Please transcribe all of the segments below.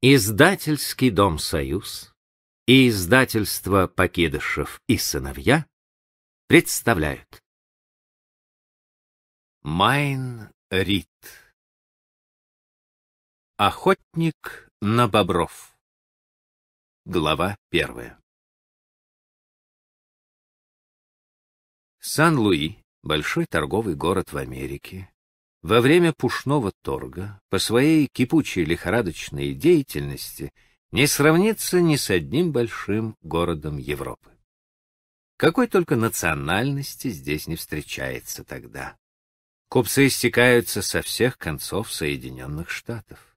Издательский дом «Союз» и издательство «Покидышев и сыновья» представляют. Майн Рид Охотник на бобров Глава первая Сан-Луи, большой торговый город в Америке, во время пушного торга по своей кипучей лихорадочной деятельности не сравнится ни с одним большим городом Европы. Какой только национальности здесь не встречается тогда. Купцы истекаются со всех концов Соединенных Штатов.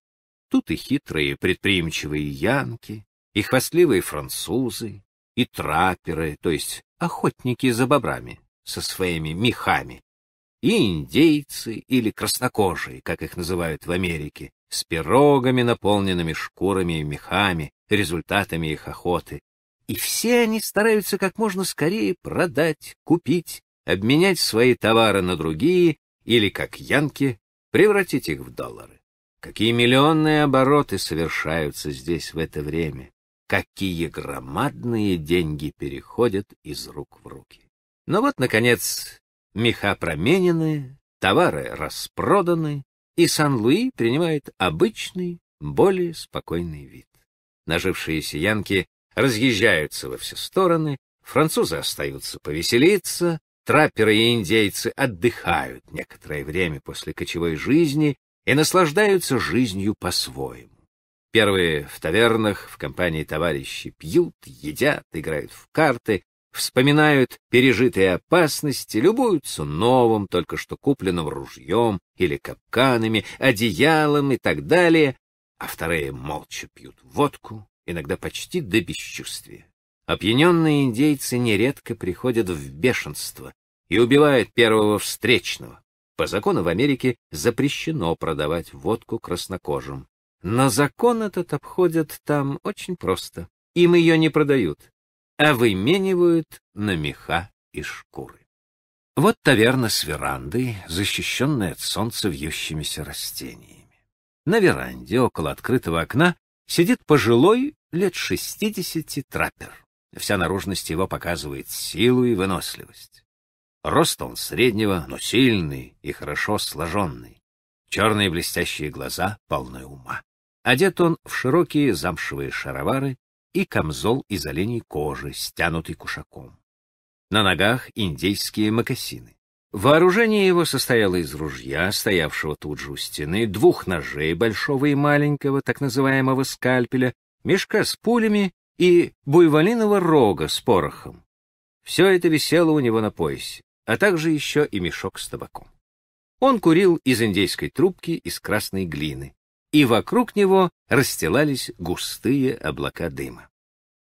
Тут и хитрые предприимчивые янки, и хвастливые французы, и траперы, то есть охотники за бобрами со своими мехами, и индейцы или краснокожие, как их называют в Америке, с пирогами, наполненными шкурами и мехами, результатами их охоты. И все они стараются как можно скорее продать, купить, обменять свои товары на другие или, как янки, превратить их в доллары. Какие миллионные обороты совершаются здесь в это время, какие громадные деньги переходят из рук в руки. Но ну вот, наконец, Меха променены, товары распроданы, и Сан-Луи принимает обычный, более спокойный вид. Нажившиеся янки разъезжаются во все стороны, французы остаются повеселиться, трапперы и индейцы отдыхают некоторое время после кочевой жизни и наслаждаются жизнью по-своему. Первые в тавернах в компании товарищи пьют, едят, играют в карты, вспоминают пережитые опасности, любуются новым, только что купленным ружьем или капканами, одеялом и так далее, а вторые молча пьют водку, иногда почти до бесчувствия. Опьяненные индейцы нередко приходят в бешенство и убивают первого встречного. По закону в Америке запрещено продавать водку краснокожим. Но закон этот обходят там очень просто. Им ее не продают а выменивают на меха и шкуры. Вот таверна с верандой, защищенная от солнца вьющимися растениями. На веранде, около открытого окна, сидит пожилой, лет шестидесяти, траппер. Вся наружность его показывает силу и выносливость. Рост он среднего, но сильный и хорошо сложенный. Черные блестящие глаза полны ума. Одет он в широкие замшевые шаровары и камзол из оленей кожи, стянутый кушаком. На ногах индейские мокасины. Вооружение его состояло из ружья, стоявшего тут же у стены, двух ножей, большого и маленького, так называемого скальпеля, мешка с пулями и буйволиного рога с порохом. Все это висело у него на поясе, а также еще и мешок с табаком. Он курил из индейской трубки из красной глины и вокруг него расстилались густые облака дыма.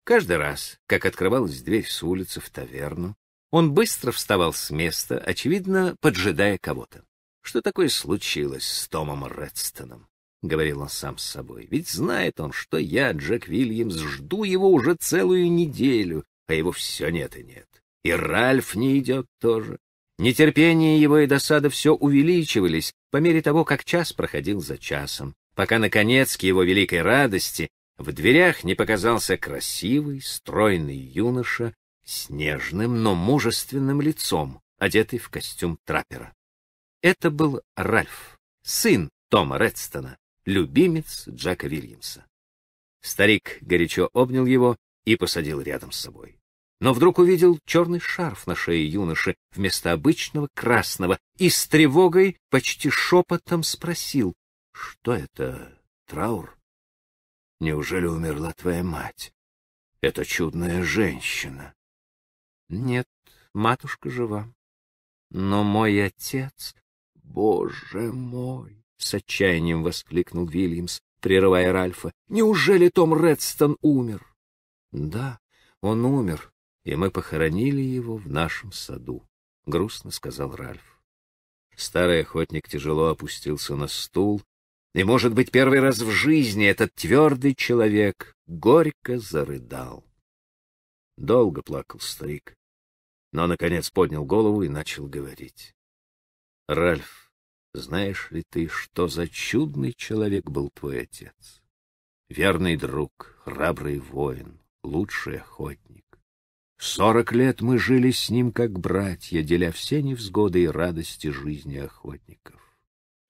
Каждый раз, как открывалась дверь с улицы в таверну, он быстро вставал с места, очевидно, поджидая кого-то. Что такое случилось с Томом Редстоном? — говорил он сам с собой. — Ведь знает он, что я, Джек Вильямс, жду его уже целую неделю, а его все нет и нет. И Ральф не идет тоже. Нетерпение его и досада все увеличивались по мере того, как час проходил за часом пока, наконец, к его великой радости, в дверях не показался красивый, стройный юноша с нежным, но мужественным лицом, одетый в костюм траппера. Это был Ральф, сын Тома Редстона, любимец Джека Вильямса. Старик горячо обнял его и посадил рядом с собой. Но вдруг увидел черный шарф на шее юноши вместо обычного красного и с тревогой, почти шепотом спросил, что это? Траур? Неужели умерла твоя мать? Это чудная женщина. Нет, матушка жива. Но мой отец... Боже мой! С отчаянием воскликнул Вильямс, прерывая Ральфа. Неужели Том Редстон умер? Да, он умер, и мы похоронили его в нашем саду, — грустно сказал Ральф. Старый охотник тяжело опустился на стул, и, может быть, первый раз в жизни этот твердый человек горько зарыдал. Долго плакал старик, но, наконец, поднял голову и начал говорить. — Ральф, знаешь ли ты, что за чудный человек был твой отец? Верный друг, храбрый воин, лучший охотник. Сорок лет мы жили с ним как братья, деля все невзгоды и радости жизни охотников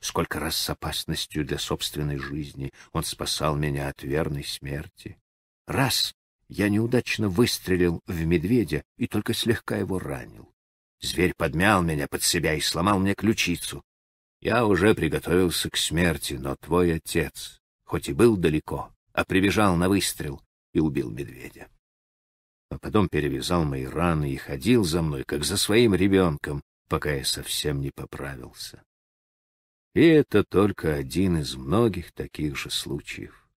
сколько раз с опасностью для собственной жизни он спасал меня от верной смерти. Раз я неудачно выстрелил в медведя и только слегка его ранил. Зверь подмял меня под себя и сломал мне ключицу. Я уже приготовился к смерти, но твой отец, хоть и был далеко, а прибежал на выстрел и убил медведя. А потом перевязал мои раны и ходил за мной, как за своим ребенком, пока я совсем не поправился. И это только один из многих таких же случаев.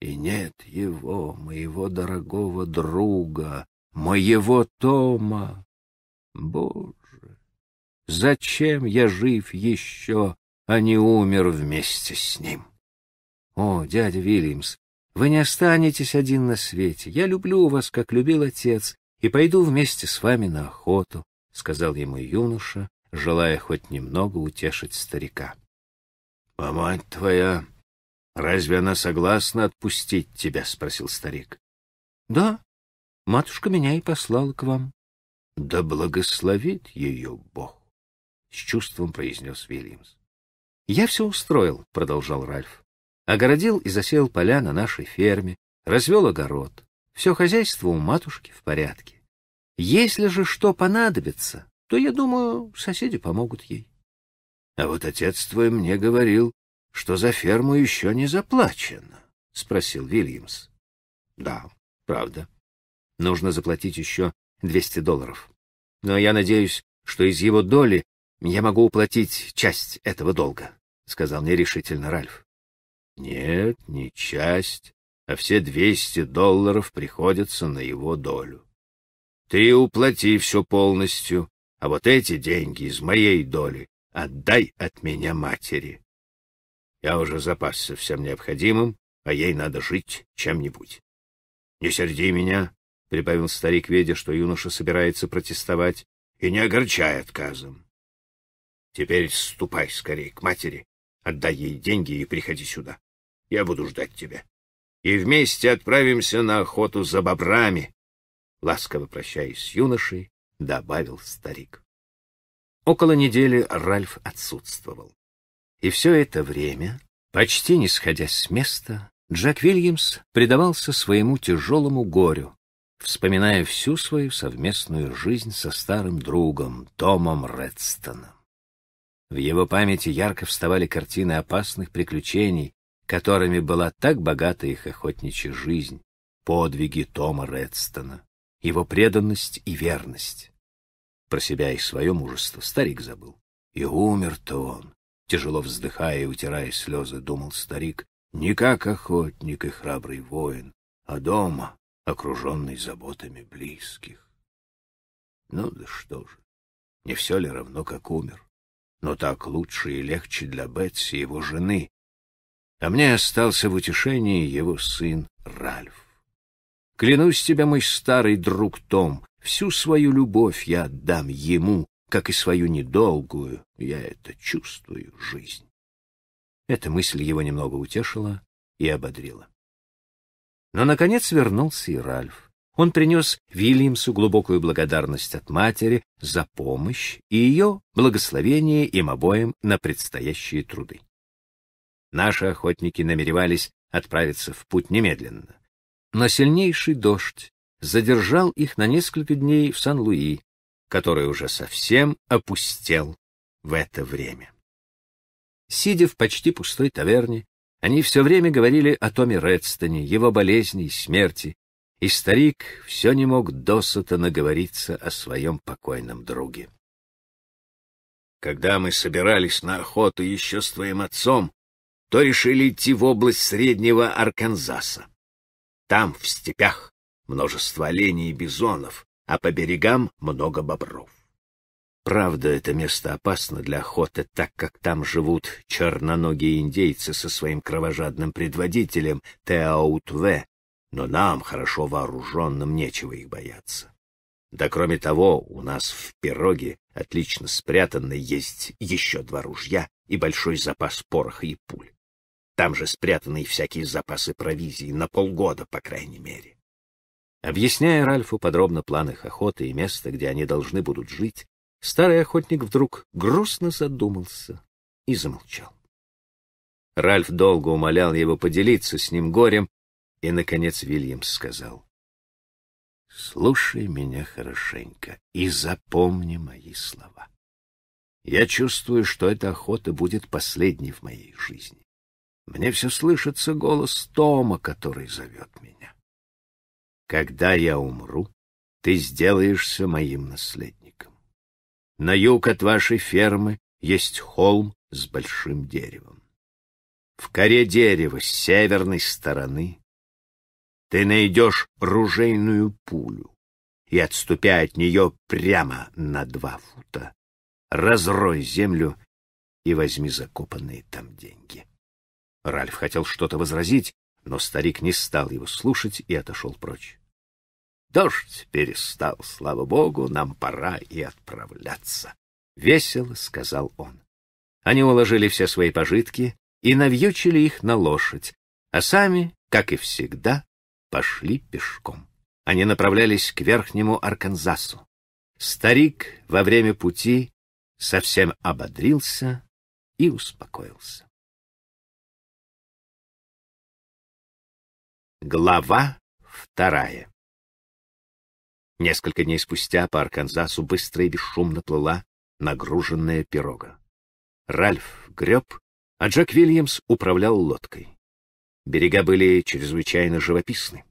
И нет его, моего дорогого друга, моего Тома. Боже, зачем я жив еще, а не умер вместе с ним? О, дядя Вильямс, вы не останетесь один на свете. Я люблю вас, как любил отец, и пойду вместе с вами на охоту, — сказал ему юноша, желая хоть немного утешить старика. — Мамань твоя, разве она согласна отпустить тебя? — спросил старик. — Да, матушка меня и послала к вам. — Да благословит ее Бог! — с чувством произнес Вильямс. — Я все устроил, — продолжал Ральф. — Огородил и засеял поля на нашей ферме, развел огород. Все хозяйство у матушки в порядке. Если же что понадобится, то, я думаю, соседи помогут ей. А вот отец твой мне говорил, что за ферму еще не заплачено, — спросил Вильямс. — Да, правда. Нужно заплатить еще 200 долларов. Но я надеюсь, что из его доли я могу уплатить часть этого долга, — сказал мне решительно Ральф. — Нет, не часть, а все 200 долларов приходятся на его долю. Ты уплати все полностью, а вот эти деньги из моей доли отдай от меня матери. Я уже запасся всем необходимым, а ей надо жить чем-нибудь. — Не серди меня, — прибавил старик, видя, что юноша собирается протестовать, — и не огорчай отказом. — Теперь ступай скорее к матери, отдай ей деньги и приходи сюда. Я буду ждать тебя. И вместе отправимся на охоту за бобрами. Ласково прощаясь с юношей, — добавил старик. Около недели Ральф отсутствовал. И все это время, почти не сходясь с места, Джек Вильямс предавался своему тяжелому горю, вспоминая всю свою совместную жизнь со старым другом Томом Редстоном. В его памяти ярко вставали картины опасных приключений, которыми была так богата их охотничья жизнь, подвиги Тома Редстона его преданность и верность. Про себя и свое мужество старик забыл. И умер-то он, тяжело вздыхая и утирая слезы, думал старик, не как охотник и храбрый воин, а дома, окруженный заботами близких. Ну да что же, не все ли равно, как умер? Но так лучше и легче для Бетси, его жены. А мне остался в утешении его сын Ральф. Клянусь тебя, мой старый друг Том, всю свою любовь я отдам ему, как и свою недолгую, я это чувствую, жизнь. Эта мысль его немного утешила и ободрила. Но, наконец, вернулся и Ральф. Он принес Вильямсу глубокую благодарность от матери за помощь и ее благословение им обоим на предстоящие труды. Наши охотники намеревались отправиться в путь немедленно. Но сильнейший дождь задержал их на несколько дней в Сан-Луи, который уже совсем опустел в это время. Сидя в почти пустой таверне, они все время говорили о Томе Редстоне, его болезни и смерти, и старик все не мог досыта наговориться о своем покойном друге. Когда мы собирались на охоту еще с твоим отцом, то решили идти в область Среднего Арканзаса. Там, в степях, множество оленей и бизонов, а по берегам много бобров. Правда, это место опасно для охоты, так как там живут черноногие индейцы со своим кровожадным предводителем Теаутве, но нам, хорошо вооруженным, нечего их бояться. Да кроме того, у нас в пироге, отлично спрятанной, есть еще два ружья и большой запас пороха и пуль. Там же спрятаны и всякие запасы провизии, на полгода, по крайней мере. Объясняя Ральфу подробно план их охоты и место, где они должны будут жить, старый охотник вдруг грустно задумался и замолчал. Ральф долго умолял его поделиться с ним горем, и, наконец, Вильямс сказал, «Слушай меня хорошенько и запомни мои слова. Я чувствую, что эта охота будет последней в моей жизни. Мне все слышится голос Тома, который зовет меня. Когда я умру, ты сделаешься моим наследником. На юг от вашей фермы есть холм с большим деревом. В коре дерева с северной стороны ты найдешь ружейную пулю и, отступя от нее прямо на два фута, разрой землю и возьми закопанные там деньги. Ральф хотел что-то возразить, но старик не стал его слушать и отошел прочь. «Дождь перестал, слава богу, нам пора и отправляться», — весело сказал он. Они уложили все свои пожитки и навьючили их на лошадь, а сами, как и всегда, пошли пешком. Они направлялись к верхнему Арканзасу. Старик во время пути совсем ободрился и успокоился. Глава вторая Несколько дней спустя по Арканзасу быстро и бесшумно плыла нагруженная пирога. Ральф греб, а Джек Вильямс управлял лодкой. Берега были чрезвычайно живописны.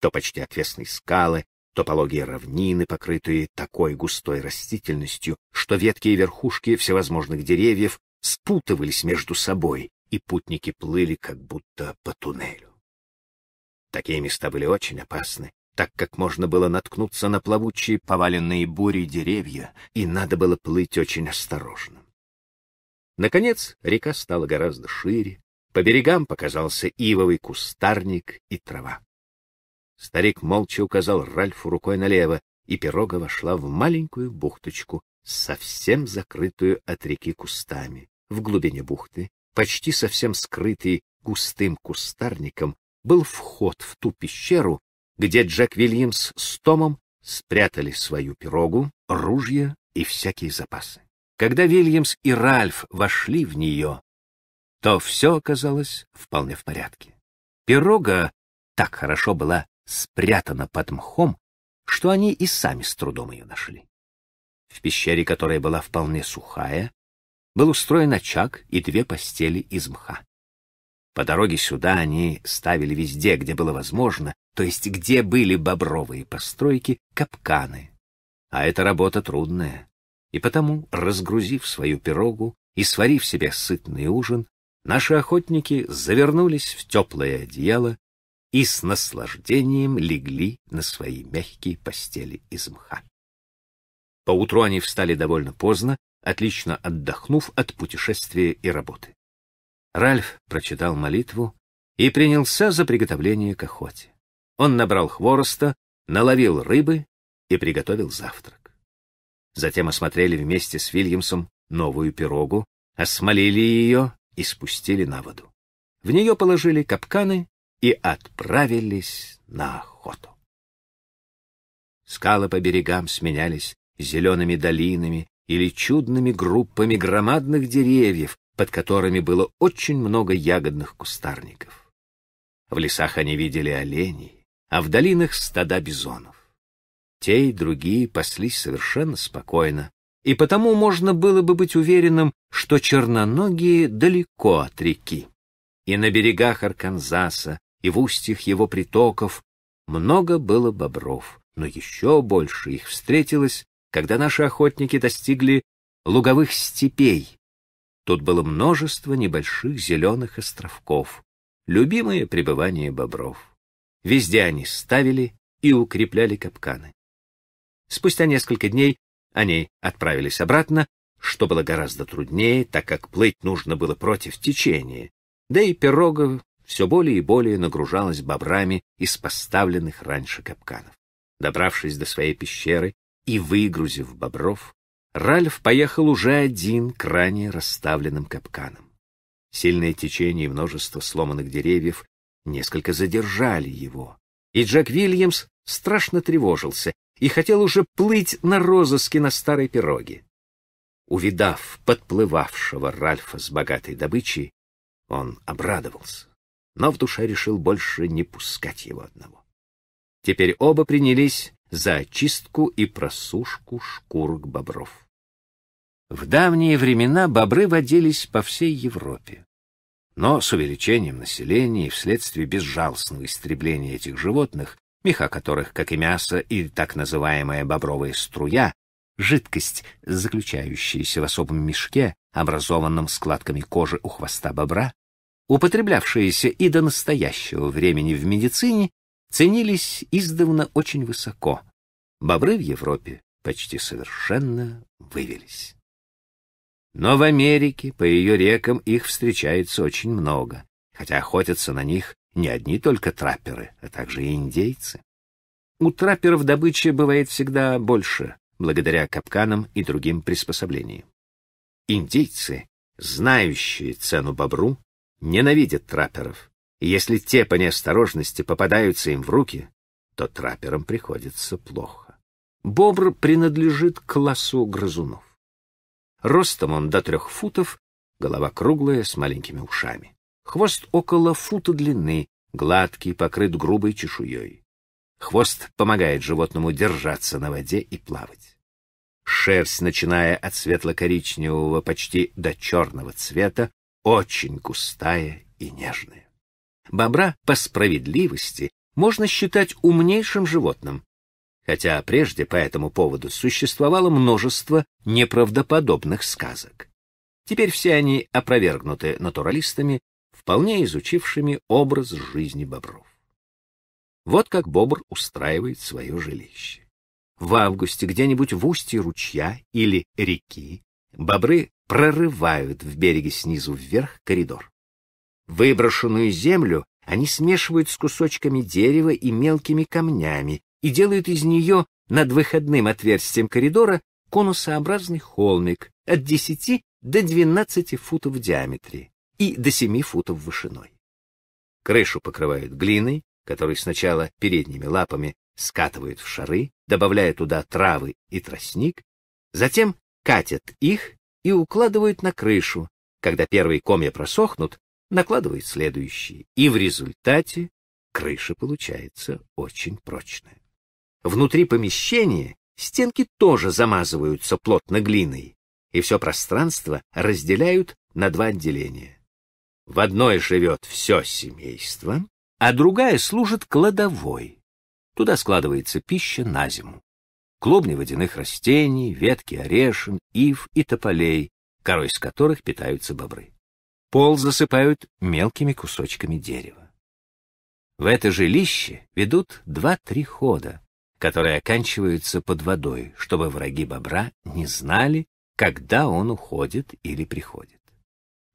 То почти отвесные скалы, то пологие равнины, покрытые такой густой растительностью, что ветки и верхушки всевозможных деревьев спутывались между собой, и путники плыли как будто по туннелю. Такие места были очень опасны, так как можно было наткнуться на плавучие поваленные бурей деревья, и надо было плыть очень осторожно. Наконец река стала гораздо шире, по берегам показался ивовый кустарник и трава. Старик молча указал Ральфу рукой налево, и пирога вошла в маленькую бухточку, совсем закрытую от реки кустами. В глубине бухты, почти совсем скрытый густым кустарником, был вход в ту пещеру, где Джек Вильямс с Томом спрятали свою пирогу, ружья и всякие запасы. Когда Вильямс и Ральф вошли в нее, то все оказалось вполне в порядке. Пирога так хорошо была спрятана под мхом, что они и сами с трудом ее нашли. В пещере, которая была вполне сухая, был устроен очаг и две постели из мха. По дороге сюда они ставили везде, где было возможно, то есть где были бобровые постройки, капканы. А это работа трудная. И потому, разгрузив свою пирогу и сварив себе сытный ужин, наши охотники завернулись в теплое одеяло и с наслаждением легли на свои мягкие постели из мха. Поутру они встали довольно поздно, отлично отдохнув от путешествия и работы. Ральф прочитал молитву и принялся за приготовление к охоте. Он набрал хвороста, наловил рыбы и приготовил завтрак. Затем осмотрели вместе с Вильямсом новую пирогу, осмолили ее и спустили на воду. В нее положили капканы и отправились на охоту. Скалы по берегам сменялись зелеными долинами или чудными группами громадных деревьев, под которыми было очень много ягодных кустарников. В лесах они видели оленей, а в долинах — стада бизонов. Те и другие паслись совершенно спокойно, и потому можно было бы быть уверенным, что черноногие далеко от реки. И на берегах Арканзаса, и в устьях его притоков много было бобров, но еще больше их встретилось, когда наши охотники достигли луговых степей, Тут было множество небольших зеленых островков, любимое пребывание бобров. Везде они ставили и укрепляли капканы. Спустя несколько дней они отправились обратно, что было гораздо труднее, так как плыть нужно было против течения, да и пирога все более и более нагружалась бобрами из поставленных раньше капканов. Добравшись до своей пещеры и выгрузив бобров, Ральф поехал уже один к ранее расставленным капканам. Сильное течение и множество сломанных деревьев несколько задержали его. И Джек Вильямс страшно тревожился и хотел уже плыть на розыске на старой пироге. Увидав подплывавшего Ральфа с богатой добычей, он обрадовался, но в душе решил больше не пускать его одного. Теперь оба принялись за очистку и просушку шкур бобров. В давние времена бобры водились по всей Европе. Но с увеличением населения и вследствие безжалостного истребления этих животных, меха которых, как и мясо, и так называемая бобровая струя, жидкость, заключающаяся в особом мешке, образованном складками кожи у хвоста бобра, употреблявшиеся и до настоящего времени в медицине, ценились издавна очень высоко. Бобры в Европе почти совершенно вывелись. Но в Америке по ее рекам их встречается очень много, хотя охотятся на них не одни только трапперы, а также и индейцы. У трапперов добыча бывает всегда больше, благодаря капканам и другим приспособлениям. Индейцы, знающие цену бобру, ненавидят трапперов, и если те по неосторожности попадаются им в руки, то трапперам приходится плохо. Бобр принадлежит к классу грызунов. Ростом он до трех футов, голова круглая, с маленькими ушами. Хвост около фута длины, гладкий, покрыт грубой чешуей. Хвост помогает животному держаться на воде и плавать. Шерсть, начиная от светло-коричневого почти до черного цвета, очень густая и нежная. Бобра по справедливости можно считать умнейшим животным, хотя прежде по этому поводу существовало множество неправдоподобных сказок. Теперь все они опровергнуты натуралистами, вполне изучившими образ жизни бобров. Вот как бобр устраивает свое жилище. В августе где-нибудь в устье ручья или реки бобры прорывают в береге снизу вверх коридор. Выброшенную землю они смешивают с кусочками дерева и мелкими камнями и делают из нее над выходным отверстием коридора конусообразный холмик от 10 до 12 футов в диаметре и до 7 футов вышиной. Крышу покрывают глиной, которую сначала передними лапами скатывают в шары, добавляя туда травы и тростник, затем катят их и укладывают на крышу. Когда первые комья просохнут, накладывают следующие, и в результате крыша получается очень прочная. Внутри помещения стенки тоже замазываются плотно глиной, и все пространство разделяют на два отделения. В одной живет все семейство, а другая служит кладовой. Туда складывается пища на зиму. Клубни водяных растений, ветки орешин, ив и тополей, корой из которых питаются бобры. Пол засыпают мелкими кусочками дерева. В это жилище ведут два-три хода, которые оканчиваются под водой, чтобы враги бобра не знали, когда он уходит или приходит.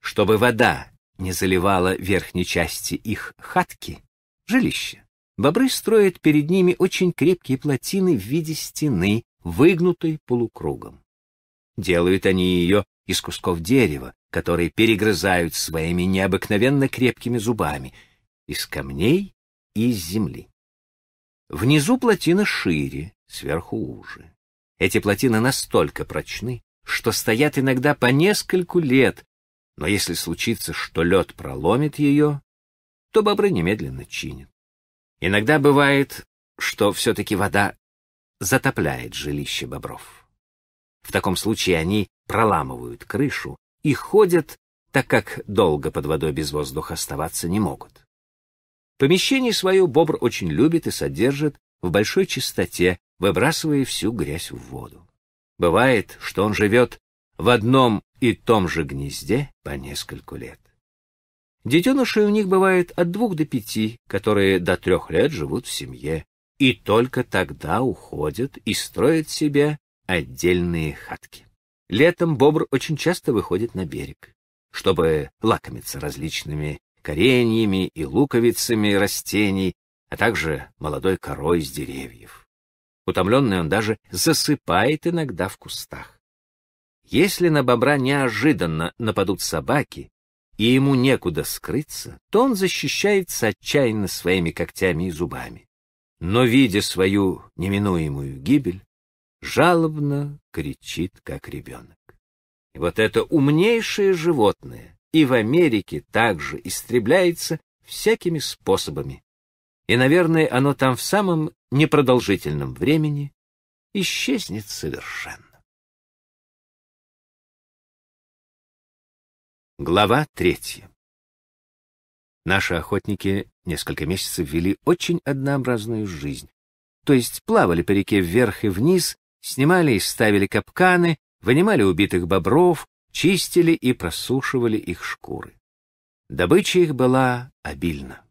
Чтобы вода не заливала верхней части их хатки, жилища, бобры строят перед ними очень крепкие плотины в виде стены, выгнутой полукругом. Делают они ее из кусков дерева, которые перегрызают своими необыкновенно крепкими зубами, из камней и из земли. Внизу плотина шире, сверху уже. Эти плотины настолько прочны, что стоят иногда по нескольку лет, но если случится, что лед проломит ее, то бобры немедленно чинят. Иногда бывает, что все-таки вода затопляет жилище бобров. В таком случае они проламывают крышу и ходят, так как долго под водой без воздуха оставаться не могут. Помещение свое бобр очень любит и содержит в большой чистоте, выбрасывая всю грязь в воду. Бывает, что он живет в одном и том же гнезде по несколько лет. Детеныши у них бывает от двух до пяти, которые до трех лет живут в семье, и только тогда уходят и строят себе отдельные хатки. Летом бобр очень часто выходит на берег, чтобы лакомиться различными кореньями и луковицами растений, а также молодой корой с деревьев. Утомленный он даже засыпает иногда в кустах. Если на бобра неожиданно нападут собаки, и ему некуда скрыться, то он защищается отчаянно своими когтями и зубами. Но, видя свою неминуемую гибель, жалобно кричит, как ребенок. И вот это умнейшее животное, и в Америке также истребляется всякими способами. И, наверное, оно там в самом непродолжительном времени исчезнет совершенно. Глава третья. Наши охотники несколько месяцев вели очень однообразную жизнь. То есть плавали по реке вверх и вниз, снимали и ставили капканы, вынимали убитых бобров, чистили и просушивали их шкуры. Добыча их была обильна.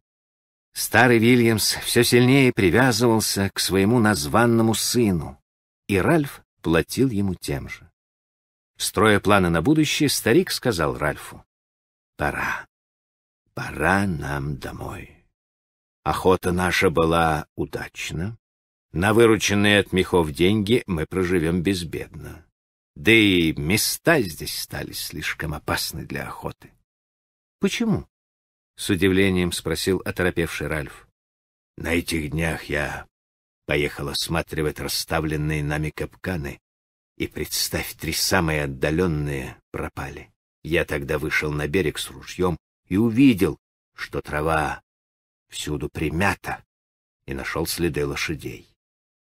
Старый Вильямс все сильнее привязывался к своему названному сыну, и Ральф платил ему тем же. Строя планы на будущее, старик сказал Ральфу, «Пора, пора нам домой. Охота наша была удачна. На вырученные от мехов деньги мы проживем безбедно. Да и места здесь стали слишком опасны для охоты. Почему? с удивлением спросил оторопевший Ральф. На этих днях я поехал осматривать расставленные нами капканы, и представь, три самые отдаленные пропали. Я тогда вышел на берег с ружьем и увидел, что трава всюду примята, и нашел следы лошадей.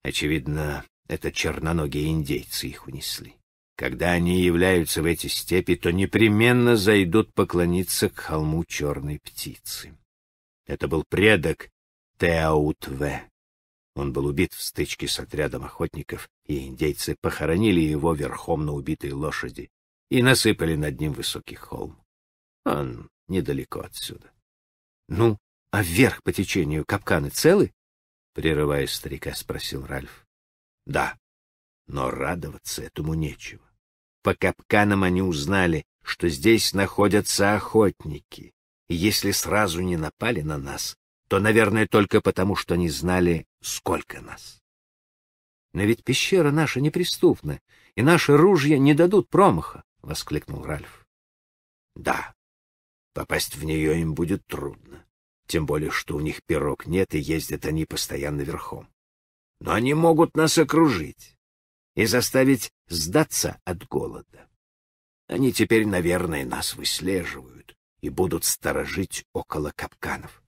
Очевидно, это черноногие индейцы их унесли. Когда они являются в эти степи, то непременно зайдут поклониться к холму черной птицы. Это был предок теаут Он был убит в стычке с отрядом охотников, и индейцы похоронили его верхом на убитой лошади и насыпали над ним высокий холм. Он недалеко отсюда. — Ну, а вверх по течению капканы целы? — прерывая старика, спросил Ральф. — Да, но радоваться этому нечего. По капканам они узнали, что здесь находятся охотники. И если сразу не напали на нас, то, наверное, только потому, что не знали, сколько нас. Но ведь пещера наша неприступна, и наши ружья не дадут промаха, — воскликнул Ральф. Да, попасть в нее им будет трудно, тем более, что у них пирог нет, и ездят они постоянно верхом. Но они могут нас окружить и заставить сдаться от голода. Они теперь, наверное, нас выслеживают и будут сторожить около капканов.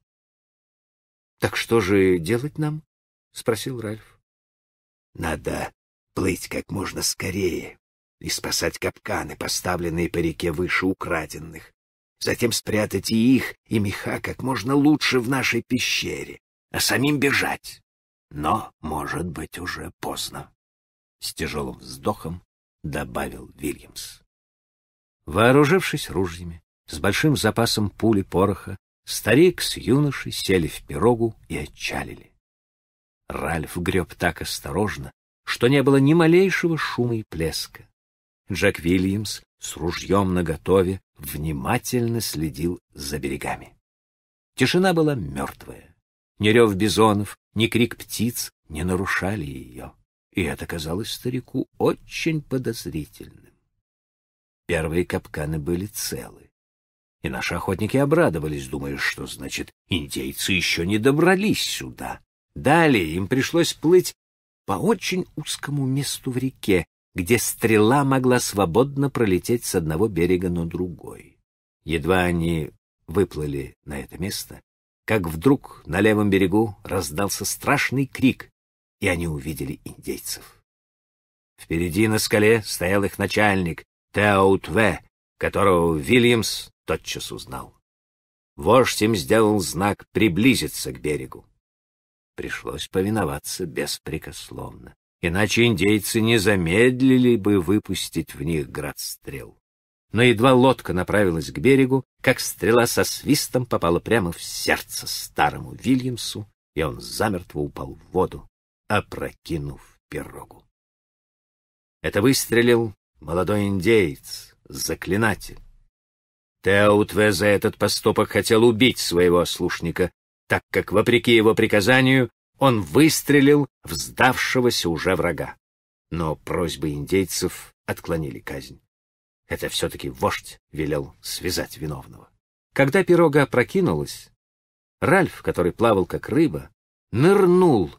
— Так что же делать нам? — спросил Ральф. — Надо плыть как можно скорее и спасать капканы, поставленные по реке выше украденных. Затем спрятать и их, и меха как можно лучше в нашей пещере, а самим бежать. Но, может быть, уже поздно с тяжелым вздохом добавил Вильямс. Вооружившись ружьями, с большим запасом пули пороха, старик с юношей сели в пирогу и отчалили. Ральф греб так осторожно, что не было ни малейшего шума и плеска. Джек Вильямс с ружьем наготове внимательно следил за берегами. Тишина была мертвая. Ни рев бизонов, ни крик птиц не нарушали ее и это казалось старику очень подозрительным. Первые капканы были целы, и наши охотники обрадовались, думая, что, значит, индейцы еще не добрались сюда. Далее им пришлось плыть по очень узкому месту в реке, где стрела могла свободно пролететь с одного берега на другой. Едва они выплыли на это место, как вдруг на левом берегу раздался страшный крик, и они увидели индейцев. Впереди на скале стоял их начальник Теоутве, которого Вильямс тотчас узнал. Вождь им сделал знак приблизиться к берегу. Пришлось повиноваться беспрекословно, иначе индейцы не замедлили бы выпустить в них град стрел. Но едва лодка направилась к берегу, как стрела со свистом попала прямо в сердце старому Вильямсу, и он замертво упал в воду, опрокинув пирогу. Это выстрелил молодой индейец, заклинатель. Теаутве за этот поступок хотел убить своего слушника, так как, вопреки его приказанию, он выстрелил в сдавшегося уже врага. Но просьбы индейцев отклонили казнь. Это все-таки вождь велел связать виновного. Когда пирога опрокинулась, Ральф, который плавал как рыба, нырнул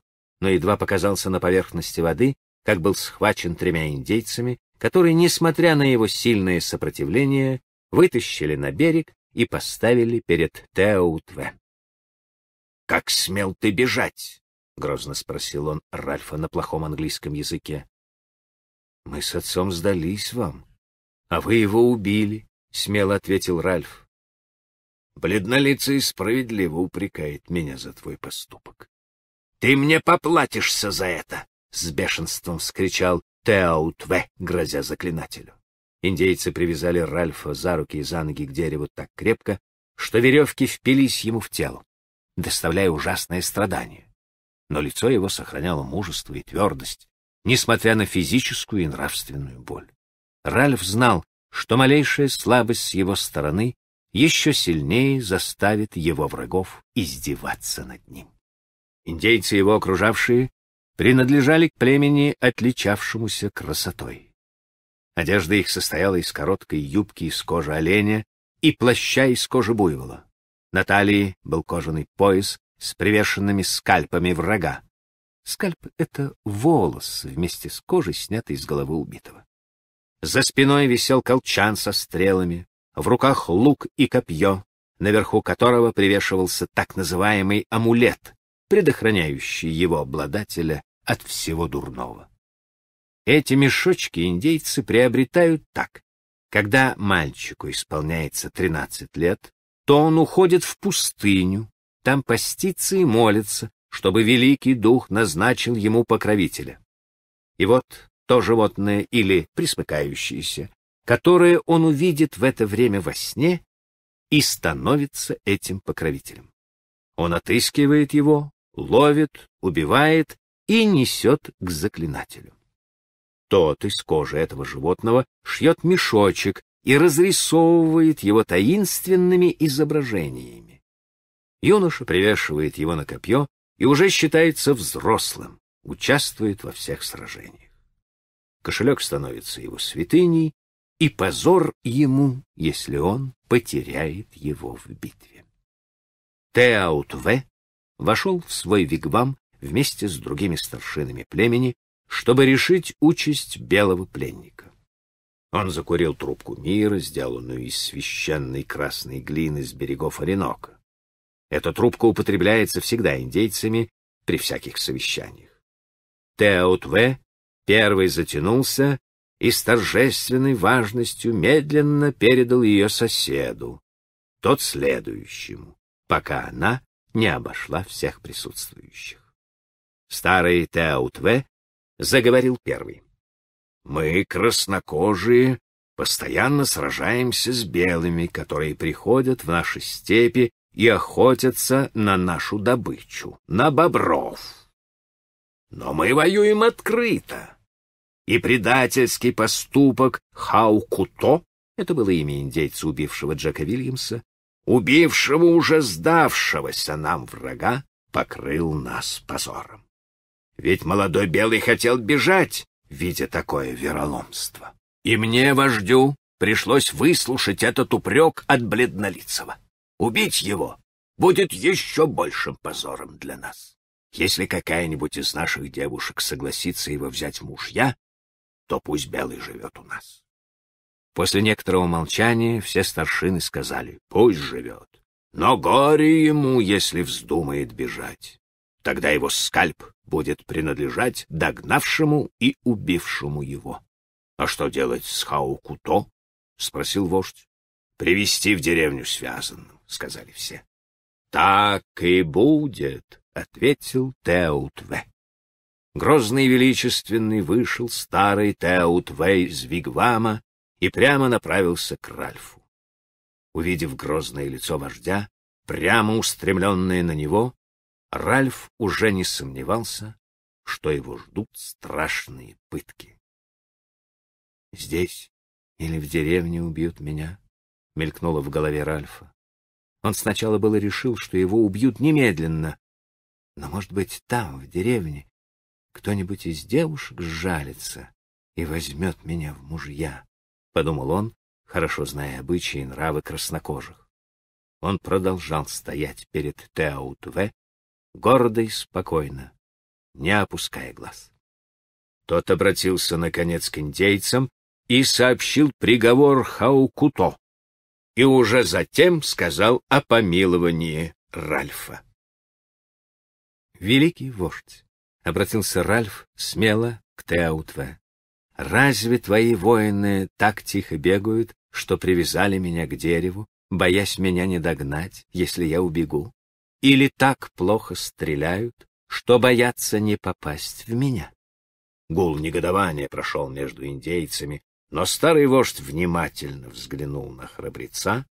но едва показался на поверхности воды, как был схвачен тремя индейцами, которые, несмотря на его сильное сопротивление, вытащили на берег и поставили перед Теутве. «Как смел ты бежать?» — грозно спросил он Ральфа на плохом английском языке. «Мы с отцом сдались вам, а вы его убили», — смело ответил Ральф. «Бледнолицый справедливо упрекает меня за твой поступок. «Ты мне поплатишься за это!» — с бешенством вскричал Теаутве, грозя заклинателю. Индейцы привязали Ральфа за руки и за ноги к дереву так крепко, что веревки впились ему в тело, доставляя ужасное страдание. Но лицо его сохраняло мужество и твердость, несмотря на физическую и нравственную боль. Ральф знал, что малейшая слабость с его стороны еще сильнее заставит его врагов издеваться над ним. Индейцы, его окружавшие, принадлежали к племени, отличавшемуся красотой. Одежда их состояла из короткой юбки из кожи оленя и плаща из кожи буйвола. На талии был кожаный пояс с привешенными скальпами врага. Скальп — это волос вместе с кожей, снятый с головы убитого. За спиной висел колчан со стрелами, в руках лук и копье, наверху которого привешивался так называемый амулет предохраняющий его обладателя от всего дурного. Эти мешочки индейцы приобретают так. Когда мальчику исполняется 13 лет, то он уходит в пустыню, там постится и молится, чтобы Великий Дух назначил ему покровителя. И вот то животное или присмыкающееся, которое он увидит в это время во сне и становится этим покровителем. Он отыскивает его, ловит, убивает и несет к заклинателю. Тот из кожи этого животного шьет мешочек и разрисовывает его таинственными изображениями. Юноша привешивает его на копье и уже считается взрослым, участвует во всех сражениях. Кошелек становится его святыней, и позор ему, если он потеряет его в битве. Теаут В вошел в свой вигвам вместе с другими старшинами племени, чтобы решить участь белого пленника. Он закурил трубку мира, сделанную из священной красной глины с берегов Оренока. Эта трубка употребляется всегда индейцами при всяких совещаниях. Теотве первый затянулся и с торжественной важностью медленно передал ее соседу, тот следующему, пока она не обошла всех присутствующих. Старый Теаутве заговорил первый. «Мы, краснокожие, постоянно сражаемся с белыми, которые приходят в наши степи и охотятся на нашу добычу, на бобров. Но мы воюем открыто, и предательский поступок Хаукуто, это было имя индейца, убившего Джека Вильямса, убившего уже сдавшегося нам врага, покрыл нас позором. Ведь молодой белый хотел бежать, видя такое вероломство. И мне, вождю, пришлось выслушать этот упрек от бледнолицего. Убить его будет еще большим позором для нас. Если какая-нибудь из наших девушек согласится его взять мужья, то пусть белый живет у нас. После некоторого молчания все старшины сказали «Пусть живет, но горе ему, если вздумает бежать. Тогда его скальп будет принадлежать догнавшему и убившему его». «А что делать с Хаукуто?» — спросил вождь. «Привести в деревню связанным», — сказали все. «Так и будет», — ответил Теутве. Грозный и величественный вышел старый Теутве из Вигвама и прямо направился к Ральфу. Увидев грозное лицо вождя, прямо устремленное на него, Ральф уже не сомневался, что его ждут страшные пытки. «Здесь или в деревне убьют меня?» — мелькнуло в голове Ральфа. Он сначала было решил, что его убьют немедленно, но, может быть, там, в деревне, кто-нибудь из девушек сжалится и возьмет меня в мужья. — подумал он, хорошо зная обычаи и нравы краснокожих. Он продолжал стоять перед Теаутве, гордо и спокойно, не опуская глаз. Тот обратился, наконец, к индейцам и сообщил приговор Хаукуто, и уже затем сказал о помиловании Ральфа. «Великий вождь», — обратился Ральф смело к Теаутве, Разве твои воины так тихо бегают, что привязали меня к дереву, боясь меня не догнать, если я убегу? Или так плохо стреляют, что боятся не попасть в меня? Гул негодования прошел между индейцами, но старый вождь внимательно взглянул на храбреца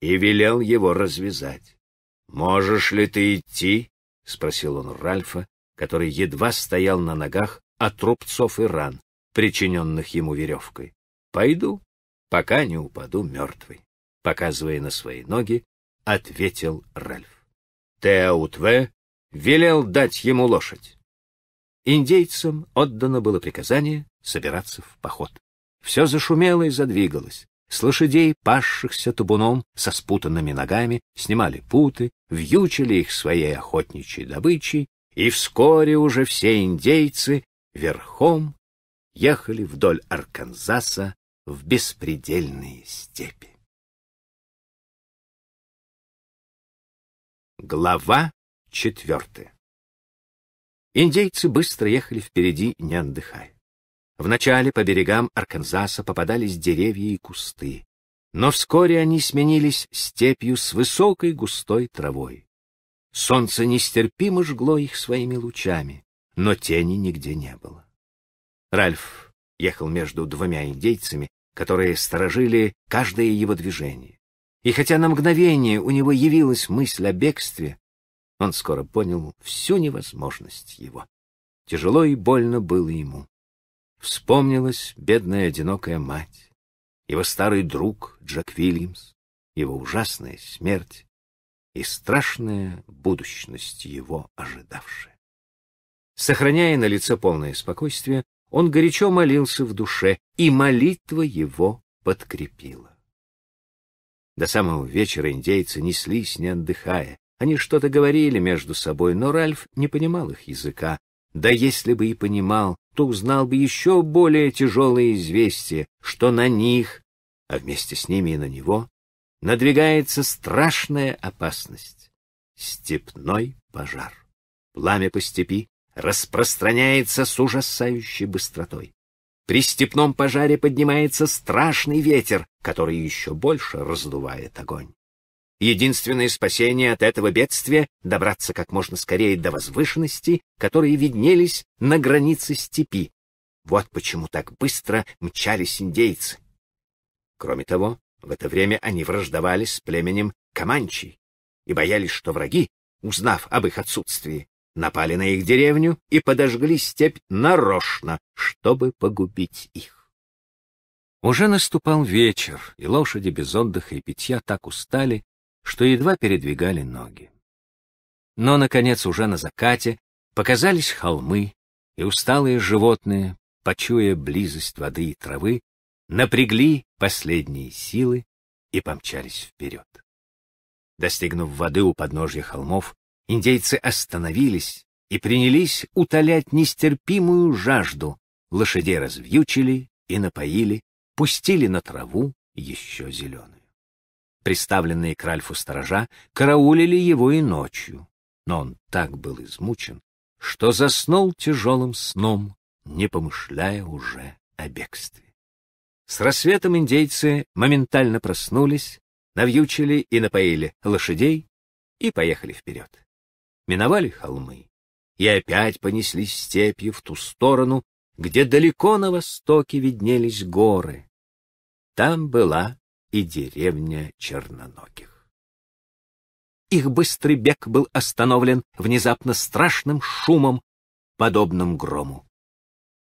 и велел его развязать. «Можешь ли ты идти?» — спросил он Ральфа, который едва стоял на ногах от рубцов и ран причиненных ему веревкой. «Пойду, пока не упаду мертвый», — показывая на свои ноги, ответил Ральф. Теаутве велел дать ему лошадь. Индейцам отдано было приказание собираться в поход. Все зашумело и задвигалось. С лошадей, пасшихся табуном, со спутанными ногами, снимали путы, вьючили их своей охотничьей добычей, и вскоре уже все индейцы верхом ехали вдоль Арканзаса в беспредельные степи. Глава четвертая. Индейцы быстро ехали впереди, не отдыхая. Вначале по берегам Арканзаса попадались деревья и кусты, но вскоре они сменились степью с высокой густой травой. Солнце нестерпимо жгло их своими лучами, но тени нигде не было. Ральф ехал между двумя индейцами, которые сторожили каждое его движение. И хотя на мгновение у него явилась мысль о бегстве, он скоро понял всю невозможность его. Тяжело и больно было ему. Вспомнилась бедная одинокая мать, его старый друг Джек Вильямс, его ужасная смерть и страшная будущность его ожидавшая. Сохраняя на лице полное спокойствие, он горячо молился в душе, и молитва его подкрепила. До самого вечера индейцы неслись, не отдыхая. Они что-то говорили между собой, но Ральф не понимал их языка. Да если бы и понимал, то узнал бы еще более тяжелое известие, что на них, а вместе с ними и на него, надвигается страшная опасность — степной пожар. Пламя по степи распространяется с ужасающей быстротой. При степном пожаре поднимается страшный ветер, который еще больше раздувает огонь. Единственное спасение от этого бедствия — добраться как можно скорее до возвышенности, которые виднелись на границе степи. Вот почему так быстро мчались индейцы. Кроме того, в это время они враждовали с племенем Каманчи и боялись, что враги, узнав об их отсутствии, напали на их деревню и подожгли степь нарочно, чтобы погубить их. Уже наступал вечер, и лошади без отдыха и питья так устали, что едва передвигали ноги. Но, наконец, уже на закате показались холмы, и усталые животные, почуя близость воды и травы, напрягли последние силы и помчались вперед. Достигнув воды у подножья холмов, Индейцы остановились и принялись утолять нестерпимую жажду. Лошадей развьючили и напоили, пустили на траву еще зеленую. Приставленные к Ральфу сторожа караулили его и ночью, но он так был измучен, что заснул тяжелым сном, не помышляя уже о бегстве. С рассветом индейцы моментально проснулись, навьючили и напоили лошадей и поехали вперед миновали холмы и опять понеслись степью в ту сторону, где далеко на востоке виднелись горы. Там была и деревня Черноногих. Их быстрый бег был остановлен внезапно страшным шумом, подобным грому.